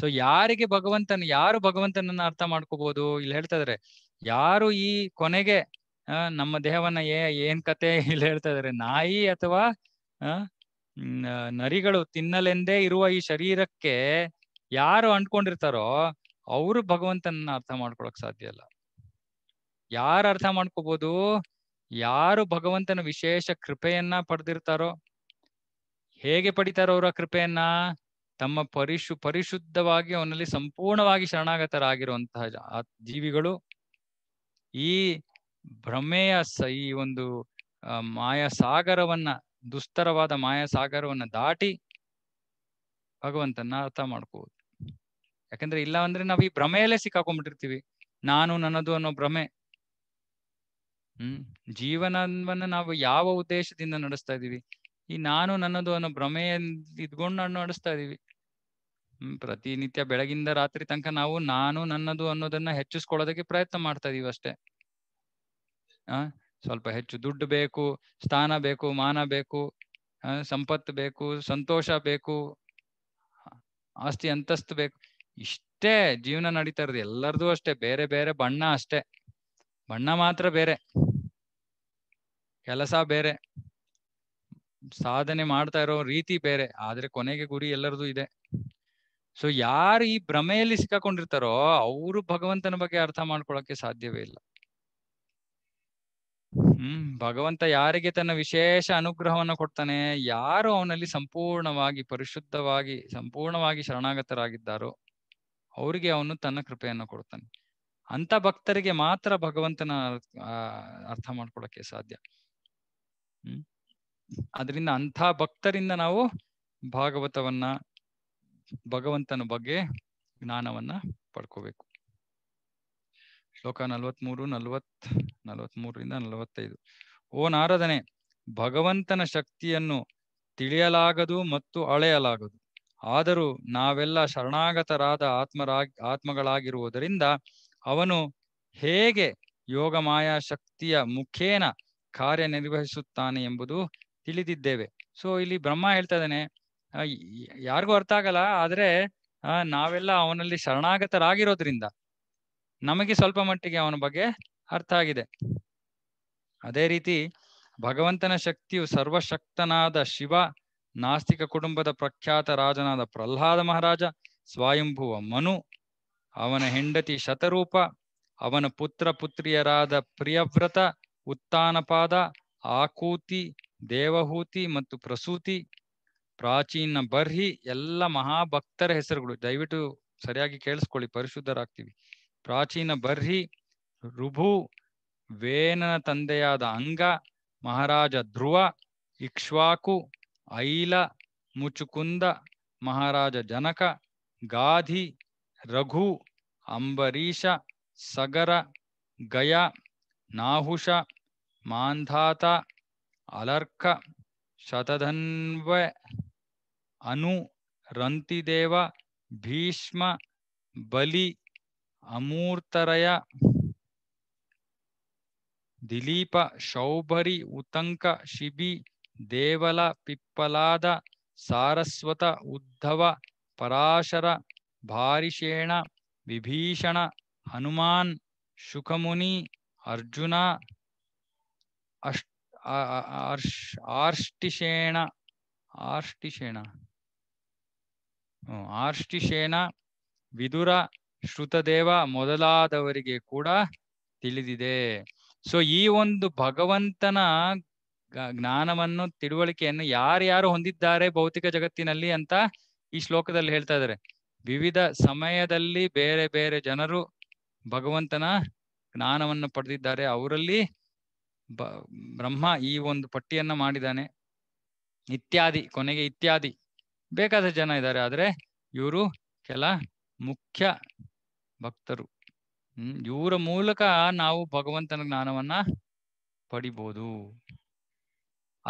ಸೊ ಯಾರಿಗೆ ಭಗವಂತನ ಯಾರು ಭಗವಂತನನ್ನ ಅರ್ಥ ಮಾಡ್ಕೋಬಹುದು ಇಲ್ಲಿ ಹೇಳ್ತಾ ಇದಾರೆ ಯಾರು ಈ ಕೊನೆಗೆ ನಮ್ಮ ದೇಹವನ್ನ ಏ ಏನ್ ಕತೆ ಇಲ್ಲಿ ಹೇಳ್ತಾ ಇದಾರೆ ನಾಯಿ ಅಥವಾ ನರಿಗಳು ತಿನ್ನಲೆಂದೇ ಇರುವ ಈ ಶರೀರಕ್ಕೆ ಯಾರು ಅಂಟ್ಕೊಂಡಿರ್ತಾರೋ ಅವರು ಭಗವಂತನನ್ನ ಅರ್ಥ ಮಾಡ್ಕೊಳಕ್ ಸಾಧ್ಯ ಇಲ್ಲ ಯಾರು ಅರ್ಥ ಮಾಡ್ಕೋಬಹುದು ಯಾರು ಭಗವಂತನ ವಿಶೇಷ ಕೃಪೆಯನ್ನ ಪಡೆದಿರ್ತಾರೋ ಹೇಗೆ ಪಡಿತಾರೋ ಅವರ ಕೃಪೆಯನ್ನ ತಮ್ಮ ಪರಿಶು ಪರಿಶುದ್ಧವಾಗಿ ಅವನಲ್ಲಿ ಸಂಪೂರ್ಣವಾಗಿ ಶರಣಾಗತರಾಗಿರುವಂತಹ ಜೀವಿಗಳು ಈ ಭ್ರಮೆಯ ಸ ಈ ಒಂದು ಮಾಯಾ ಸಾಗರವನ್ನ ದುಸ್ತರವಾದ ಮಾಯಾ ಸಾಗರವನ್ನ ದಾಟಿ ಭಗವಂತನ ಅರ್ಥ ಮಾಡ್ಕೋಬಹುದು ಯಾಕಂದ್ರೆ ಇಲ್ಲ ಅಂದ್ರೆ ನಾವ್ ಈ ಭ್ರಮೆಯಲ್ಲೇ ಸಿಕ್ಕಾಕೊಂಡ್ಬಿಟ್ಟಿರ್ತೀವಿ ನಾನು ನನ್ನದು ಅನ್ನೋ ಭ್ರಮೆ ಹ್ಮ್ ಜೀವನವನ್ನು ನಾವು ಯಾವ ಉದ್ದೇಶದಿಂದ ನಡೆಸ್ತಾ ಇದೀವಿ ಈ ನಾನು ನನ್ನದು ಅನ್ನೋ ಭ್ರಮೆಯ ಇದ್ಕೊಂಡು ನಾನು ನಡೆಸ್ತಾ ಇದೀವಿ ಪ್ರತಿನಿತ್ಯ ಬೆಳಗಿಂದ ರಾತ್ರಿ ತನಕ ನಾವು ನಾನು ನನ್ನದು ಅನ್ನೋದನ್ನ ಹೆಚ್ಚಿಸ್ಕೊಳ್ಳೋದಕ್ಕೆ ಪ್ರಯತ್ನ ಮಾಡ್ತಾ ಇದೀವಿ ಅಷ್ಟೇ ಆ ಸ್ವಲ್ಪ ಹೆಚ್ಚು ದುಡ್ಡು ಬೇಕು ಸ್ಥಾನ ಬೇಕು ಮಾನ ಬೇಕು ಸಂಪತ್ತು ಬೇಕು ಸಂತೋಷ ಬೇಕು ಆಸ್ತಿ ಅಂತಸ್ತು ಬೇಕು ಇಷ್ಟೇ ಜೀವನ ನಡೀತಾ ಇರೋದು ಎಲ್ಲರದು ಅಷ್ಟೇ ಬೇರೆ ಬೇರೆ ಬಣ್ಣ ಅಷ್ಟೇ ಬಣ್ಣ ಮಾತ್ರ ಬೇರೆ ಕೆಲಸ ಬೇರೆ ಸಾಧನೆ ಮಾಡ್ತಾ ಇರೋ ರೀತಿ ಬೇರೆ ಆದ್ರೆ ಕೊನೆಗೆ ಗುರಿ ಎಲ್ಲರದು ಇದೆ ಸೊ ಯಾರು ಈ ಭ್ರಮೆಯಲ್ಲಿ ಸಿಕ್ಕಾಕೊಂಡಿರ್ತಾರೋ ಅವರು ಭಗವಂತನ ಬಗ್ಗೆ ಅರ್ಥ ಮಾಡ್ಕೊಳಕ್ಕೆ ಸಾಧ್ಯವೇ ಇಲ್ಲ ಹ್ಮ್ ಭಗವಂತ ಯಾರಿಗೆ ತನ್ನ ವಿಶೇಷ ಅನುಗ್ರಹವನ್ನ ಕೊಡ್ತಾನೆ ಯಾರು ಅವನಲ್ಲಿ ಸಂಪೂರ್ಣವಾಗಿ ಪರಿಶುದ್ಧವಾಗಿ ಸಂಪೂರ್ಣವಾಗಿ ಶರಣಾಗತರಾಗಿದ್ದಾರೋ ಅವರಿಗೆ ಅವನು ತನ್ನ ಕೃಪೆಯನ್ನು ಕೊಡ್ತಾನೆ ಅಂತ ಭಕ್ತರಿಗೆ ಮಾತ್ರ ಭಗವಂತನ ಅರ್ಥ ಮಾಡ್ಕೊಳಕ್ಕೆ ಸಾಧ್ಯ ಹ್ಮ್ ಅದರಿಂದ ಅಂಥ ಭಕ್ತರಿಂದ ನಾವು ಭಾಗವತವನ್ನ ಭಗವಂತನ ಬಗ್ಗೆ ಜ್ಞಾನವನ್ನ ಪಡ್ಕೋಬೇಕು ಶ್ಲೋಕ ನಲವತ್ಮೂರು ನಲವತ್ ಮೂರರಿಂದ ನಲವತ್ತೈದು ಓ ನಾರದನೆ ಭಗವಂತನ ಶಕ್ತಿಯನ್ನು ತಿಳಿಯಲಾಗದು ಮತ್ತು ಅಳೆಯಲಾಗದು ಆದರೂ ನಾವೆಲ್ಲ ಶರಣಾಗತರಾದ ಆತ್ಮರಾಗ್ ಆತ್ಮಗಳಾಗಿರುವುದರಿಂದ ಅವನು ಹೇಗೆ ಯೋಗ ಮಾಯಾ ಶಕ್ತಿಯ ಮುಖೇನ ಕಾರ್ಯನಿರ್ವಹಿಸುತ್ತಾನೆ ಎಂಬುದು ತಿಳಿದಿದ್ದೇವೆ ಸೊ ಇಲ್ಲಿ ಬ್ರಹ್ಮ ಹೇಳ್ತಾ ಇದ್ದಾನೆ ಯಾರಿಗೂ ಅರ್ಥ ಆಗಲ್ಲ ಆದ್ರೆ ನಾವೆಲ್ಲ ಅವನಲ್ಲಿ ಶರಣಾಗತರಾಗಿರೋದ್ರಿಂದ ನಮಗೆ ಸ್ವಲ್ಪ ಮಟ್ಟಿಗೆ ಅವನ ಬಗ್ಗೆ ಅರ್ಥ ಆಗಿದೆ ಅದೇ ರೀತಿ ಭಗವಂತನ ಶಕ್ತಿಯು ಸರ್ವಶಕ್ತನಾದ ಶಿವ ನಾಸ್ತಿಕ ಕುಟುಂಬದ ಪ್ರಖ್ಯಾತ ರಾಜನಾದ ಪ್ರಹ್ಲಾದ ಮಹಾರಾಜ ಸ್ವಯಂಭುವ ಮನು ಅವನ ಹೆಂಡತಿ ಶತರೂಪ ಅವನ ಪುತ್ರ ಪುತ್ರಿಯರಾದ ಪ್ರಿಯವ್ರತ ಉತ್ಥಾನಪಾದ ಆಕೂತಿ ದೇವಹೂತಿ ಮತ್ತು ಪ್ರಸೂತಿ ಪ್ರಾಚೀನ ಬರ್ಹಿ ಎಲ್ಲ ಮಹಾಭಕ್ತರ ಹೆಸರುಗಳು ದಯವಿಟ್ಟು ಸರಿಯಾಗಿ ಕೇಳಿಸ್ಕೊಳ್ಳಿ ಪರಿಶುದ್ಧರಾಗ್ತೀವಿ ಪ್ರಾಚೀನ ಬರ್ಹಿ ರುಭು ವೇನನ ತಂದೆಯಾದ ಅಂಗ ಮಹಾರಾಜ ಧ್ರುವ ಇಕ್ಷ್ವಾಕು ಐಲ ಮುಚುಕುಂದ ಮಹಾರಾಜ ಜನಕ ಗಾಧಿ ರಘು ಅಂಬರೀಷ ಸಗರ ಗಯ ನಾಹುಷ ಮಾಂಧಾತ ಅಲರ್ಕ ಶತಧನ್ವ ಅನು ರಂತಿದೇವ ಭೀಷ್ಮ ಬಲಿ ಅಮೂರ್ತರಯ ದಿಲೀಪ ಶೌಭರಿ ಉತಂಕ ಶಿಬಿ ದೇವಲ ಪಿಪ್ಪಲಾದ ಸಾರಸ್ವತ ಉದ್ಧವ ಪರಾಶರ ಭಾರಿಷೇಣ ವಿಭೀಷಣ ಹನುಮಾನ್ ಶುಕಮುನಿ ಅರ್ಜುನ ಅಷ್ ಆರ್ಷ್ ಆರ್ಷ್ಟಿಶೇಣ ಆರ್ಷ್ಟಿಷೇಣ ಆರ್ಷ್ಟಿಷೇಣ ವಿದುರ ಶ್ರುತದೇವ ಮೊದಲಾದವರಿಗೆ ಕೂಡ ತಿಳಿದಿದೆ ಸೊ ಈ ಒಂದು ಭಗವಂತನ ಜ್ಞಾನವನ್ನು ತಿಳುವಳಿಕೆಯನ್ನು ಯಾರ್ಯಾರು ಹೊಂದಿದ್ದಾರೆ ಭೌತಿಕ ಜಗತ್ತಿನಲ್ಲಿ ಅಂತ ಈ ಶ್ಲೋಕದಲ್ಲಿ ಹೇಳ್ತಾ ಇದ್ದಾರೆ ವಿವಿಧ ಸಮಯದಲ್ಲಿ ಬೇರೆ ಬೇರೆ ಜನರು ಭಗವಂತನ ಜ್ಞಾನವನ್ನು ಪಡೆದಿದ್ದಾರೆ ಅವರಲ್ಲಿ ಬ್ರಹ್ಮ ಈ ಒಂದು ಪಟ್ಟಿಯನ್ನ ಮಾಡಿದಾನೆ ಇತ್ಯಾದಿ ಕೊನೆಗೆ ಇತ್ಯಾದಿ ಬೇಕಾದ ಜನ ಇದ್ದಾರೆ ಆದರೆ ಇವರು ಕೆಲ ಮುಖ್ಯ ಭಕ್ತರು ಇವರ ಮೂಲಕ ನಾವು ಭಗವಂತನ ಜ್ಞಾನವನ್ನ ಪಡಿಬೋದು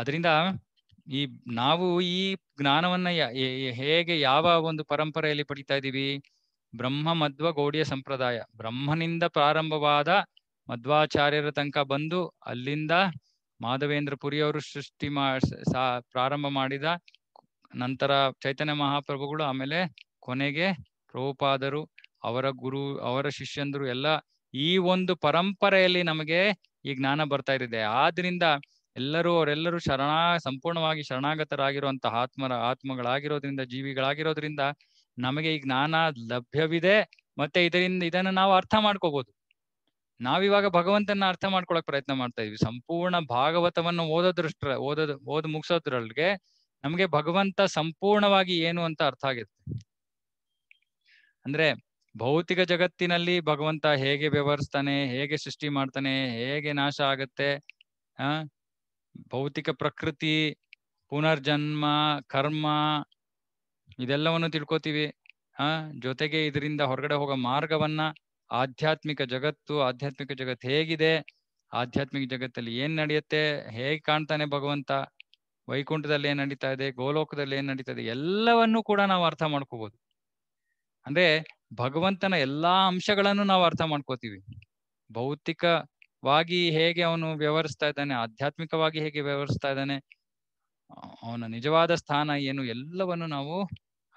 ಅದರಿಂದ ಈ ನಾವು ಈ ಜ್ಞಾನವನ್ನ ಹೇಗೆ ಯಾವ ಒಂದು ಪರಂಪರೆಯಲ್ಲಿ ಪಡಿತಾ ಇದ್ದೀವಿ ಬ್ರಹ್ಮ ಮಧ್ವ ಗೌಡಿಯ ಸಂಪ್ರದಾಯ ಬ್ರಹ್ಮನಿಂದ ಪ್ರಾರಂಭವಾದ ಮಧ್ವಾಚಾರ್ಯರ ತನಕ ಬಂದು ಅಲ್ಲಿಂದ ಮಾಧವೇಂದ್ರ ಪುರಿಯವರು ಸೃಷ್ಟಿ ಮಾ ಪ್ರಾರಂಭ ಮಾಡಿದ ನಂತರ ಚೈತನ್ಯ ಮಹಾಪ್ರಭುಗಳು ಆಮೇಲೆ ಕೊನೆಗೆ ಪ್ರಭುಪಾದರು ಅವರ ಗುರು ಅವರ ಶಿಷ್ಯಂದರು ಎಲ್ಲ ಈ ಒಂದು ಪರಂಪರೆಯಲ್ಲಿ ನಮಗೆ ಈ ಜ್ಞಾನ ಬರ್ತಾ ಇದೆ ಆದ್ರಿಂದ ಎಲ್ಲರೂ ಅವರೆಲ್ಲರೂ ಶರಣ ಸಂಪೂರ್ಣವಾಗಿ ಶರಣಾಗತರಾಗಿರುವಂತಹ ಆತ್ಮರ ಆತ್ಮಗಳಾಗಿರೋದ್ರಿಂದ ಜೀವಿಗಳಾಗಿರೋದ್ರಿಂದ ನಮಗೆ ಈ ಜ್ಞಾನ ಲಭ್ಯವಿದೆ ಮತ್ತೆ ಇದರಿಂದ ಇದನ್ನು ನಾವು ಅರ್ಥ ಮಾಡ್ಕೋಬಹುದು ನಾವಿವಾಗ ಭಗವಂತನ ಅರ್ಥ ಮಾಡ್ಕೊಳಕ್ ಪ್ರಯತ್ನ ಮಾಡ್ತಾ ಇದೀವಿ ಸಂಪೂರ್ಣ ಭಾಗವತವನ್ನು ಓದೋದ್ರಷ್ಟ್ರ ಓದೋದು ಓದ್ ಮುಗಿಸೋದ್ರೊಳಗೆ ನಮ್ಗೆ ಭಗವಂತ ಸಂಪೂರ್ಣವಾಗಿ ಏನು ಅಂತ ಅರ್ಥ ಆಗಿರುತ್ತೆ ಅಂದ್ರೆ ಭೌತಿಕ ಜಗತ್ತಿನಲ್ಲಿ ಭಗವಂತ ಹೇಗೆ ವ್ಯವಹರಿಸ್ತಾನೆ ಹೇಗೆ ಸೃಷ್ಟಿ ಮಾಡ್ತಾನೆ ಹೇಗೆ ನಾಶ ಆಗತ್ತೆ ಆ ಭೌತಿಕ ಪ್ರಕೃತಿ ಪುನರ್ಜನ್ಮ ಕರ್ಮ ಇದೆಲ್ಲವನ್ನು ತಿಳ್ಕೊತೀವಿ ಆ ಜೊತೆಗೆ ಇದರಿಂದ ಹೊರಗಡೆ ಹೋಗೋ ಮಾರ್ಗವನ್ನ ಆಧ್ಯಾತ್ಮಿಕ ಜಗತ್ತು ಆಧ್ಯಾತ್ಮಿಕ ಜಗತ್ತು ಹೇಗಿದೆ ಆಧ್ಯಾತ್ಮಿಕ ಜಗತ್ತಲ್ಲಿ ಏನ್ ನಡೆಯುತ್ತೆ ಹೇಗ್ ಕಾಣ್ತಾನೆ ಭಗವಂತ ವೈಕುಂಠದಲ್ಲಿ ಏನ್ ನಡೀತಾ ಇದೆ ಗೋಲೋಕದಲ್ಲಿ ಏನ್ ನಡೀತಾ ಇದೆ ಎಲ್ಲವನ್ನೂ ಕೂಡ ನಾವು ಅರ್ಥ ಮಾಡ್ಕೋಬಹುದು ಅಂದ್ರೆ ಭಗವಂತನ ಎಲ್ಲಾ ಅಂಶಗಳನ್ನು ನಾವು ಅರ್ಥ ಮಾಡ್ಕೋತೀವಿ ಭೌತಿಕವಾಗಿ ಹೇಗೆ ಅವನು ವ್ಯವಹರಿಸ್ತಾ ಇದ್ದಾನೆ ಆಧ್ಯಾತ್ಮಿಕವಾಗಿ ಹೇಗೆ ವ್ಯವಹರಿಸ್ತಾ ಇದ್ದಾನೆ ಅವನ ನಿಜವಾದ ಸ್ಥಾನ ಏನು ಎಲ್ಲವನ್ನು ನಾವು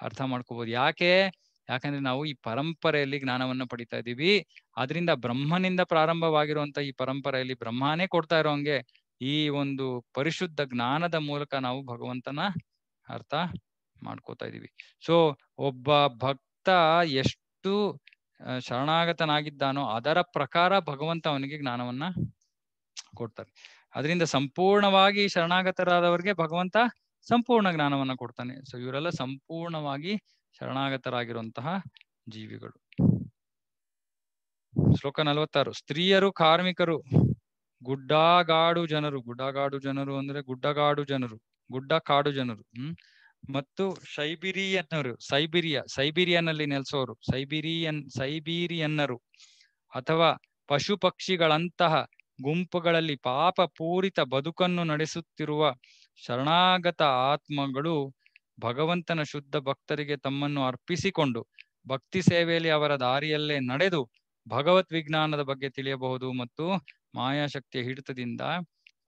ಅರ್ಥ ಮಾಡ್ಕೋಬಹುದು ಯಾಕೆ ಯಾಕಂದ್ರೆ ನಾವು ಈ ಪರಂಪರೆಯಲ್ಲಿ ಜ್ಞಾನವನ್ನ ಪಡಿತಾ ಇದ್ದೀವಿ ಅದರಿಂದ ಬ್ರಹ್ಮನಿಂದ ಪ್ರಾರಂಭವಾಗಿರುವಂತ ಈ ಪರಂಪರೆಯಲ್ಲಿ ಬ್ರಹ್ಮನೇ ಕೊಡ್ತಾ ಇರೋಂಗೆ ಈ ಒಂದು ಪರಿಶುದ್ಧ ಜ್ಞಾನದ ಮೂಲಕ ನಾವು ಭಗವಂತನ ಅರ್ಥ ಮಾಡ್ಕೋತಾ ಇದೀವಿ ಸೊ ಒಬ್ಬ ಭಕ್ತ ಎಷ್ಟು ಶರಣಾಗತನಾಗಿದ್ದಾನೋ ಅದರ ಪ್ರಕಾರ ಭಗವಂತ ಅವನಿಗೆ ಜ್ಞಾನವನ್ನ ಕೊಡ್ತಾರೆ ಅದರಿಂದ ಸಂಪೂರ್ಣವಾಗಿ ಶರಣಾಗತರಾದವರಿಗೆ ಭಗವಂತ ಸಂಪೂರ್ಣ ಜ್ಞಾನವನ್ನ ಕೊಡ್ತಾನೆ ಸೊ ಇವರೆಲ್ಲ ಸಂಪೂರ್ಣವಾಗಿ ಶರಣಾಗತರಾಗಿರುವಂತಹ ಜೀವಿಗಳು ಶ್ಲೋಕ ನಲವತ್ತಾರು ಸ್ತ್ರೀಯರು ಕಾರ್ಮಿಕರು ಗುಡ್ಡಗಾಡು ಜನರು ಗುಡ್ಡಗಾಡು ಜನರು ಅಂದ್ರೆ ಗುಡ್ಡಗಾಡು ಜನರು ಗುಡ್ಡ ಕಾಡು ಜನರು ಹ್ಮ್ ಮತ್ತು ಸೈಬಿರಿಯನ್ನರು ಸೈಬಿರಿಯ ಸೈಬೀರಿಯಾನಲ್ಲಿ ನೆಲೆಸೋರು ಸೈಬಿರಿಯನ್ ಸೈಬೀರಿಯನ್ನರು ಅಥವಾ ಪಶು ಪಕ್ಷಿಗಳಂತಹ ಗುಂಪುಗಳಲ್ಲಿ ಪಾಪ ಪೂರಿತ ಬದುಕನ್ನು ನಡೆಸುತ್ತಿರುವ ಶರಣಾಗತ ಆತ್ಮಗಳು ಭಗವಂತನ ಶುದ್ಧ ಭಕ್ತರಿಗೆ ತಮ್ಮನ್ನು ಅರ್ಪಿಸಿಕೊಂಡು ಭಕ್ತಿ ಸೇವೆಯಲ್ಲಿ ಅವರ ದಾರಿಯಲ್ಲೇ ನಡೆದು ಭಗವತ್ ವಿಜ್ಞಾನದ ಬಗ್ಗೆ ತಿಳಿಯಬಹುದು ಮತ್ತು ಮಾಯಾಶಕ್ತಿಯ ಹಿಡಿತದಿಂದ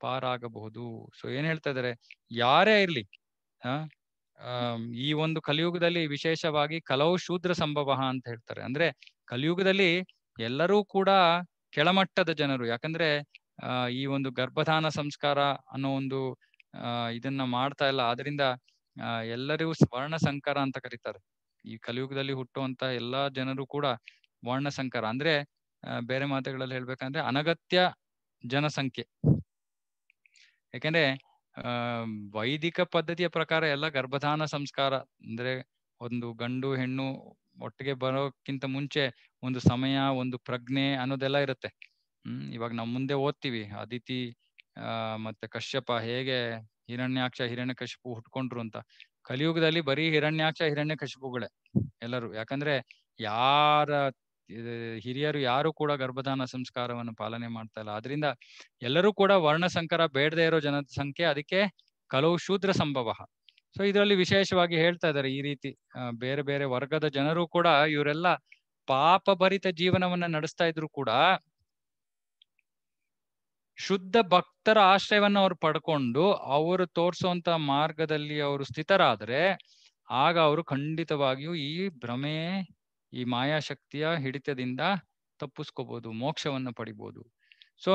ಪಾರಾಗಬಹುದು ಸೊ ಏನ್ ಹೇಳ್ತಾ ಇದಾರೆ ಯಾರೇ ಇರ್ಲಿ ಆ ಈ ಒಂದು ಕಲಿಯುಗದಲ್ಲಿ ವಿಶೇಷವಾಗಿ ಕಲವು ಶೂದ್ರ ಸಂಭವ ಅಂತ ಹೇಳ್ತಾರೆ ಅಂದ್ರೆ ಕಲಿಯುಗದಲ್ಲಿ ಎಲ್ಲರೂ ಕೂಡ ಕೆಳಮಟ್ಟದ ಜನರು ಯಾಕಂದ್ರೆ ಈ ಒಂದು ಗರ್ಭಧಾನ ಸಂಸ್ಕಾರ ಅನ್ನೋ ಒಂದು ಇದನ್ನ ಮಾಡ್ತಾ ಇಲ್ಲ ಆದ್ರಿಂದ ಎಲ್ಲರಿಗೂ ವರ್ಣ ಸಂಕರ ಅಂತ ಕರೀತಾರೆ ಈ ಕಲಿಯುಗದಲ್ಲಿ ಹುಟ್ಟುವಂತ ಎಲ್ಲಾ ಜನರು ಕೂಡ ವರ್ಣ ಸಂಕರ ಅಂದ್ರೆ ಬೇರೆ ಮಾತುಗಳಲ್ಲಿ ಹೇಳ್ಬೇಕಂದ್ರೆ ಅನಗತ್ಯ ಜನಸಂಖ್ಯೆ ಯಾಕೆಂದ್ರೆ ವೈದಿಕ ಪದ್ಧತಿಯ ಪ್ರಕಾರ ಎಲ್ಲ ಗರ್ಭಧಾನ ಸಂಸ್ಕಾರ ಅಂದ್ರೆ ಒಂದು ಗಂಡು ಹೆಣ್ಣು ಒಟ್ಟಿಗೆ ಬರೋಕ್ಕಿಂತ ಮುಂಚೆ ಒಂದು ಸಮಯ ಒಂದು ಪ್ರಜ್ಞೆ ಅನ್ನೋದೆಲ್ಲ ಇರುತ್ತೆ ಹ್ಮ್ ಇವಾಗ ನಮ್ಮ ಮುಂದೆ ಓದ್ತೀವಿ ಅದಿತಿ ಆ ಮತ್ತೆ ಕಶ್ಯಪ ಹೇಗೆ ಹಿರಣ್ಯಾಕ್ಷ ಹಿರಣ್ಯ ಕಶಿಪು ಹುಟ್ಕೊಂಡ್ರು ಅಂತ ಕಲಿಯುಗದಲ್ಲಿ ಬರೀ ಹಿರಣ್ಯಾಕ್ಷ ಹಿರಣ್ಯ ಕಶಿಪುಗಳೇ ಎಲ್ಲರೂ ಯಾಕಂದ್ರೆ ಯಾರ ಹಿರಿಯರು ಯಾರು ಕೂಡ ಗರ್ಭಧಾನ ಸಂಸ್ಕಾರವನ್ನು ಪಾಲನೆ ಮಾಡ್ತಾ ಇಲ್ಲ ಆದ್ರಿಂದ ಎಲ್ಲರೂ ಕೂಡ ವರ್ಣ ಸಂಕರ ಬೇಡದೇ ಇರೋ ಜನ ಸಂಖ್ಯೆ ಅದಕ್ಕೆ ಕಲವು ಶೂದ್ರ ಸಂಭವ ಸೊ ಇದರಲ್ಲಿ ವಿಶೇಷವಾಗಿ ಹೇಳ್ತಾ ಇದ್ದಾರೆ ಈ ರೀತಿ ಬೇರೆ ಬೇರೆ ವರ್ಗದ ಜನರು ಕೂಡ ಇವರೆಲ್ಲ ಭರಿತ ಜೀವನವನ್ನ ನಡೆಸ್ತಾ ಇದ್ರು ಕೂಡ ಶುದ್ಧ ಭಕ್ತರ ಆಶ್ರಯವನ್ನು ಅವರು ಪಡ್ಕೊಂಡು ಅವರು ತೋರಿಸುವಂತ ಮಾರ್ಗದಲ್ಲಿ ಅವರು ಸ್ಥಿತರಾದ್ರೆ ಆಗ ಅವರು ಖಂಡಿತವಾಗಿಯೂ ಈ ಭ್ರಮೆ ಈ ಮಾಯಾಶಕ್ತಿಯ ಹಿಡಿತದಿಂದ ತಪ್ಪಿಸ್ಕೋಬಹುದು ಮೋಕ್ಷವನ್ನು ಪಡಿಬಹುದು ಸೊ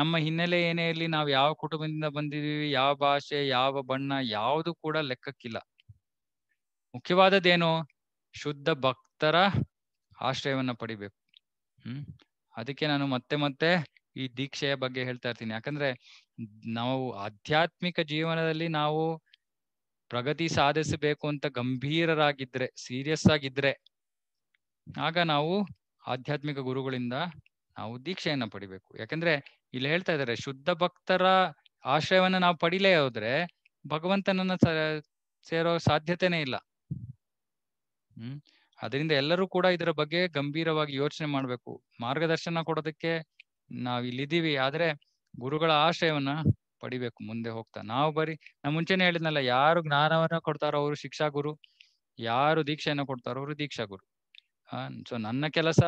ನಮ್ಮ ಹಿನ್ನೆಲೆ ಏನೇ ಇರಲಿ ನಾವು ಯಾವ ಕುಟುಂಬದಿಂದ ಬಂದಿದೀವಿ ಯಾವ ಭಾಷೆ ಯಾವ ಬಣ್ಣ ಯಾವುದು ಕೂಡ ಲೆಕ್ಕಕ್ಕಿಲ್ಲ ಮುಖ್ಯವಾದದ್ದೇನು ಶುದ್ಧ ಭಕ್ತರ ಆಶ್ರಯವನ್ನ ಪಡಿಬೇಕು ಹ್ಮ್ ಅದಕ್ಕೆ ನಾನು ಮತ್ತೆ ಮತ್ತೆ ಈ ದೀಕ್ಷೆಯ ಬಗ್ಗೆ ಹೇಳ್ತಾ ಇರ್ತೀನಿ ಯಾಕಂದ್ರೆ ನಾವು ಆಧ್ಯಾತ್ಮಿಕ ಜೀವನದಲ್ಲಿ ನಾವು ಪ್ರಗತಿ ಸಾಧಿಸಬೇಕು ಅಂತ ಗಂಭೀರರಾಗಿದ್ರೆ ಸೀರಿಯಸ್ ಆಗಿದ್ರೆ ಆಗ ನಾವು ಆಧ್ಯಾತ್ಮಿಕ ಗುರುಗಳಿಂದ ನಾವು ದೀಕ್ಷೆಯನ್ನ ಪಡಿಬೇಕು ಯಾಕಂದ್ರೆ ಇಲ್ಲಿ ಹೇಳ್ತಾ ಇದ್ದಾರೆ ಶುದ್ಧ ಭಕ್ತರ ಆಶ್ರಯವನ್ನ ನಾವು ಪಡಿಲೇ ಹೋದ್ರೆ ಭಗವಂತನನ್ನ ಸೇರೋ ಸಾಧ್ಯತೆನೇ ಇಲ್ಲ ಹ್ಮ್ ಅದರಿಂದ ಎಲ್ಲರೂ ಕೂಡ ಇದರ ಬಗ್ಗೆ ಗಂಭೀರವಾಗಿ ಯೋಚನೆ ಮಾಡ್ಬೇಕು ಮಾರ್ಗದರ್ಶನ ಕೊಡೋದಕ್ಕೆ ನಾವ್ ಇಲ್ಲಿದ್ದೀವಿ ಆದ್ರೆ ಗುರುಗಳ ಆಶ್ರಯವನ್ನ ಪಡಿಬೇಕು ಮುಂದೆ ಹೋಗ್ತಾ ನಾವು ಬರೀ ನಾ ಮುಂಚೆನೆ ಹೇಳಿದ್ನಲ್ಲ ಯಾರು ಜ್ಞಾನವನ್ನ ಕೊಡ್ತಾರೋ ಅವರು ಶಿಕ್ಷಾ ಗುರು ಯಾರು ದೀಕ್ಷೆಯನ್ನ ಕೊಡ್ತಾರೋ ಅವರು ದೀಕ್ಷಾ ಗುರು ಆ ಸೊ ನನ್ನ ಕೆಲಸ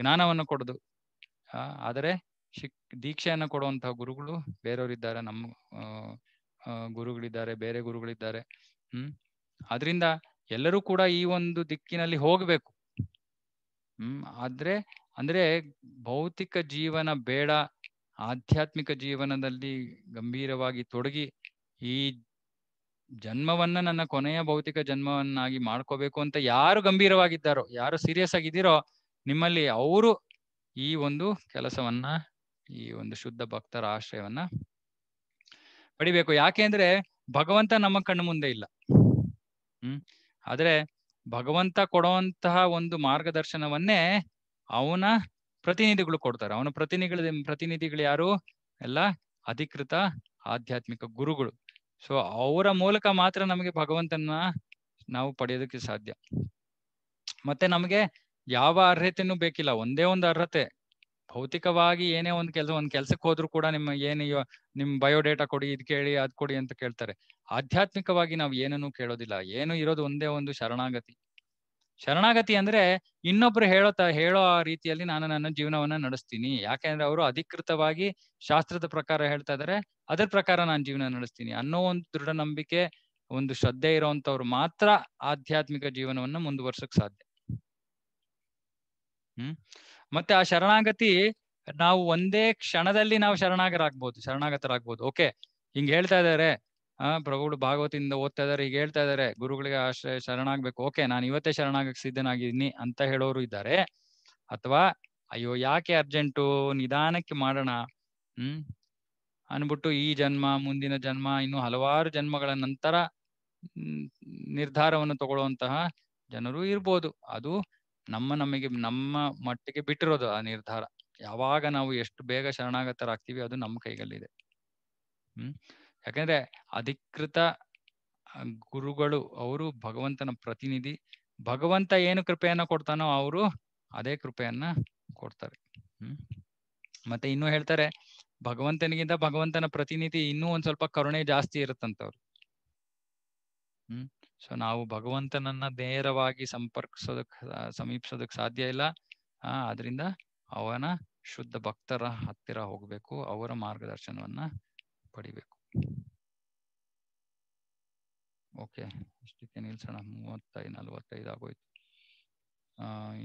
ಜ್ಞಾನವನ್ನು ಕೊಡುದು ಆ ಆದ್ರೆ ಶಿಕ್ ದೀಕ್ಷೆಯನ್ನು ಕೊಡುವಂತಹ ಗುರುಗಳು ಬೇರೆಯವರಿದ್ದಾರೆ ನಮ್ಮ ಗುರುಗಳಿದ್ದಾರೆ ಬೇರೆ ಗುರುಗಳಿದ್ದಾರೆ ಹ್ಮ್ ಅದರಿಂದ ಎಲ್ಲರೂ ಕೂಡ ಈ ಒಂದು ದಿಕ್ಕಿನಲ್ಲಿ ಹೋಗ್ಬೇಕು ಹ್ಮ್ ಆದ್ರೆ ಅಂದ್ರೆ ಭೌತಿಕ ಜೀವನ ಬೇಡ ಆಧ್ಯಾತ್ಮಿಕ ಜೀವನದಲ್ಲಿ ಗಂಭೀರವಾಗಿ ತೊಡಗಿ ಈ ಜನ್ಮವನ್ನ ನನ್ನ ಕೊನೆಯ ಭೌತಿಕ ಜನ್ಮವನ್ನಾಗಿ ಮಾಡ್ಕೋಬೇಕು ಅಂತ ಯಾರು ಗಂಭೀರವಾಗಿದ್ದಾರೋ ಯಾರು ಸೀರಿಯಸ್ ಆಗಿದ್ದೀರೋ ನಿಮ್ಮಲ್ಲಿ ಅವರು ಈ ಒಂದು ಕೆಲಸವನ್ನ ಈ ಒಂದು ಶುದ್ಧ ಭಕ್ತರ ಆಶ್ರಯವನ್ನ ಪಡಿಬೇಕು ಯಾಕೆ ಅಂದ್ರೆ ಭಗವಂತ ನಮ್ಮ ಕಣ್ಣು ಮುಂದೆ ಇಲ್ಲ ಹ್ಮ್ ಆದ್ರೆ ಭಗವಂತ ಕೊಡುವಂತಹ ಒಂದು ಮಾರ್ಗದರ್ಶನವನ್ನೇ ಅವನ ಪ್ರತಿನಿಧಿಗಳು ಕೊಡ್ತಾರೆ ಅವನ ಪ್ರತಿನಿಧಿಗಳ ಪ್ರತಿನಿಧಿಗಳು ಯಾರು ಎಲ್ಲ ಅಧಿಕೃತ ಆಧ್ಯಾತ್ಮಿಕ ಗುರುಗಳು ಸೊ ಅವರ ಮೂಲಕ ಮಾತ್ರ ನಮಗೆ ಭಗವಂತನ ನಾವು ಪಡೆಯೋದಕ್ಕೆ ಸಾಧ್ಯ ಮತ್ತೆ ನಮಗೆ ಯಾವ ಅರ್ಹತೆನೂ ಬೇಕಿಲ್ಲ ಒಂದೇ ಒಂದು ಅರ್ಹತೆ ಭೌತಿಕವಾಗಿ ಏನೇ ಒಂದು ಕೆಲಸ ಒಂದು ಕೆಲ್ಸಕ್ಕೆ ಹೋದ್ರು ಕೂಡ ನಿಮ್ಮ ಏನು ನಿಮ್ ಬಯೋಡೇಟಾ ಕೊಡಿ ಇದು ಕೇಳಿ ಅದ್ ಕೊಡಿ ಅಂತ ಕೇಳ್ತಾರೆ ಆಧ್ಯಾತ್ಮಿಕವಾಗಿ ನಾವು ಏನನ್ನೂ ಕೇಳೋದಿಲ್ಲ ಏನು ಇರೋದು ಒಂದೇ ಒಂದು ಶರಣಾಗತಿ ಶರಣಾಗತಿ ಅಂದ್ರೆ ಇನ್ನೊಬ್ರು ಹೇಳೋ ಹೇಳೋ ರೀತಿಯಲ್ಲಿ ನಾನು ನನ್ನ ಜೀವನವನ್ನ ನಡೆಸ್ತೀನಿ ಯಾಕೆಂದ್ರೆ ಅವರು ಅಧಿಕೃತವಾಗಿ ಶಾಸ್ತ್ರದ ಪ್ರಕಾರ ಹೇಳ್ತಾ ಇದಾರೆ ಅದರ ಪ್ರಕಾರ ನಾನು ಜೀವನ ನಡೆಸ್ತೀನಿ ಅನ್ನೋ ಒಂದು ದೃಢ ನಂಬಿಕೆ ಒಂದು ಶ್ರದ್ಧೆ ಇರೋಂಥವ್ರು ಮಾತ್ರ ಆಧ್ಯಾತ್ಮಿಕ ಜೀವನವನ್ನ ಮುಂದುವರ್ಸಕ್ ಸಾಧ್ಯ ಹ್ಮ್ ಮತ್ತೆ ಆ ಶರಣಾಗತಿ ನಾವು ಒಂದೇ ಕ್ಷಣದಲ್ಲಿ ನಾವು ಶರಣಾಗರಾಗ್ಬೋದು ಶರಣಾಗತರಾಗ್ಬೋದು ಓಕೆ ಹಿಂಗ್ ಹೇಳ್ತಾ ಇದಾರೆ ಆ ಪ್ರಭುಗಳು ಭಾಗವತಿಯಿಂದ ಓದ್ತಾ ಇದ್ದಾರೆ ಈಗ ಹೇಳ್ತಾ ಇದಾರೆ ಗುರುಗಳಿಗೆ ಆಶ್ರಯ ಶರಣಾಗ್ಬೇಕು ಓಕೆ ನಾನು ಇವತ್ತೇ ಶರಣಾಗಕ್ಕೆ ಸಿದ್ಧನಾಗಿದ್ದೀನಿ ಅಂತ ಹೇಳೋರು ಇದ್ದಾರೆ ಅಥವಾ ಅಯ್ಯೋ ಯಾಕೆ ಅರ್ಜೆಂಟು ನಿಧಾನಕ್ಕೆ ಮಾಡೋಣ ಹ್ಮ್ ಅನ್ಬಿಟ್ಟು ಈ ಜನ್ಮ ಮುಂದಿನ ಜನ್ಮ ಇನ್ನು ಹಲವಾರು ಜನ್ಮಗಳ ನಂತರ ನಿರ್ಧಾರವನ್ನು ತಗೊಳ್ಳುವಂತಹ ಜನರು ಇರ್ಬೋದು ಅದು ನಮ್ಮ ನಮಗೆ ನಮ್ಮ ಮಟ್ಟಿಗೆ ಬಿಟ್ಟಿರೋದು ಆ ನಿರ್ಧಾರ ಯಾವಾಗ ನಾವು ಎಷ್ಟು ಬೇಗ ಶರಣಾಗತರಾಗ್ತೀವಿ ಅದು ನಮ್ಮ ಕೈಗಲ್ಲಿದೆ ಹ್ಮ್ ಯಾಕಂದ್ರೆ ಅಧಿಕೃತ ಗುರುಗಳು ಅವರು ಭಗವಂತನ ಪ್ರತಿನಿಧಿ ಭಗವಂತ ಏನು ಕೃಪೆಯನ್ನ ಕೊಡ್ತಾನೋ ಅವರು ಅದೇ ಕೃಪೆಯನ್ನ ಕೊಡ್ತಾರೆ ಹ್ಮ್ ಮತ್ತೆ ಇನ್ನೂ ಹೇಳ್ತಾರೆ ಭಗವಂತನಿಗಿಂತ ಭಗವಂತನ ಪ್ರತಿನಿಧಿ ಇನ್ನೂ ಒಂದ್ ಸ್ವಲ್ಪ ಕರುಣೆ ಜಾಸ್ತಿ ಇರುತ್ತಂತವ್ರು ಹ್ಮ್ ಸೊ ನಾವು ಭಗವಂತನನ್ನ ನೇರವಾಗಿ ಸಂಪರ್ಕಿಸೋದಕ್ ಸಮೀಪಿಸೋದಕ್ ಸಾಧ್ಯ ಇಲ್ಲ ಆ ಅದರಿಂದ ಅವನ ಶುದ್ಧ ಭಕ್ತರ ಹತ್ತಿರ ಹೋಗ್ಬೇಕು ಅವರ ಮಾರ್ಗದರ್ಶನವನ್ನ ಪಡಿಬೇಕು ಓಕೆ ಇಷ್ಟಕ್ಕೆ ನಿಲ್ಸೋಣ ಮೂವತ್ತೈದು ನಲ್ವತ್ತೈದು ಆಗೋಯ್ತು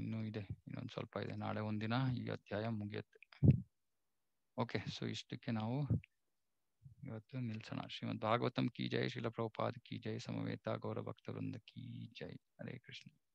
ಇನ್ನು ಇದೆ ಇನ್ನೊಂದು ಸ್ವಲ್ಪ ಇದೆ ನಾಳೆ ಒಂದಿನ ಈ ಅಧ್ಯಾಯ ಮುಗಿಯುತ್ತೆ ಓಕೆ ಸೊ ಇಷ್ಟಕ್ಕೆ ನಾವು ಇವತ್ತು ನಿಲ್ಸೋಣ ಶ್ರೀಮದ್ ಭಾಗವತಂ ಕಿ ಜೈ ಶಿಲ ಕಿ ಜೈ ಸಮವೇತ ಗೌರವ ಭಕ್ತವೃಂದ ಕಿ ಜೈ ಹರೇ ಕೃಷ್ಣ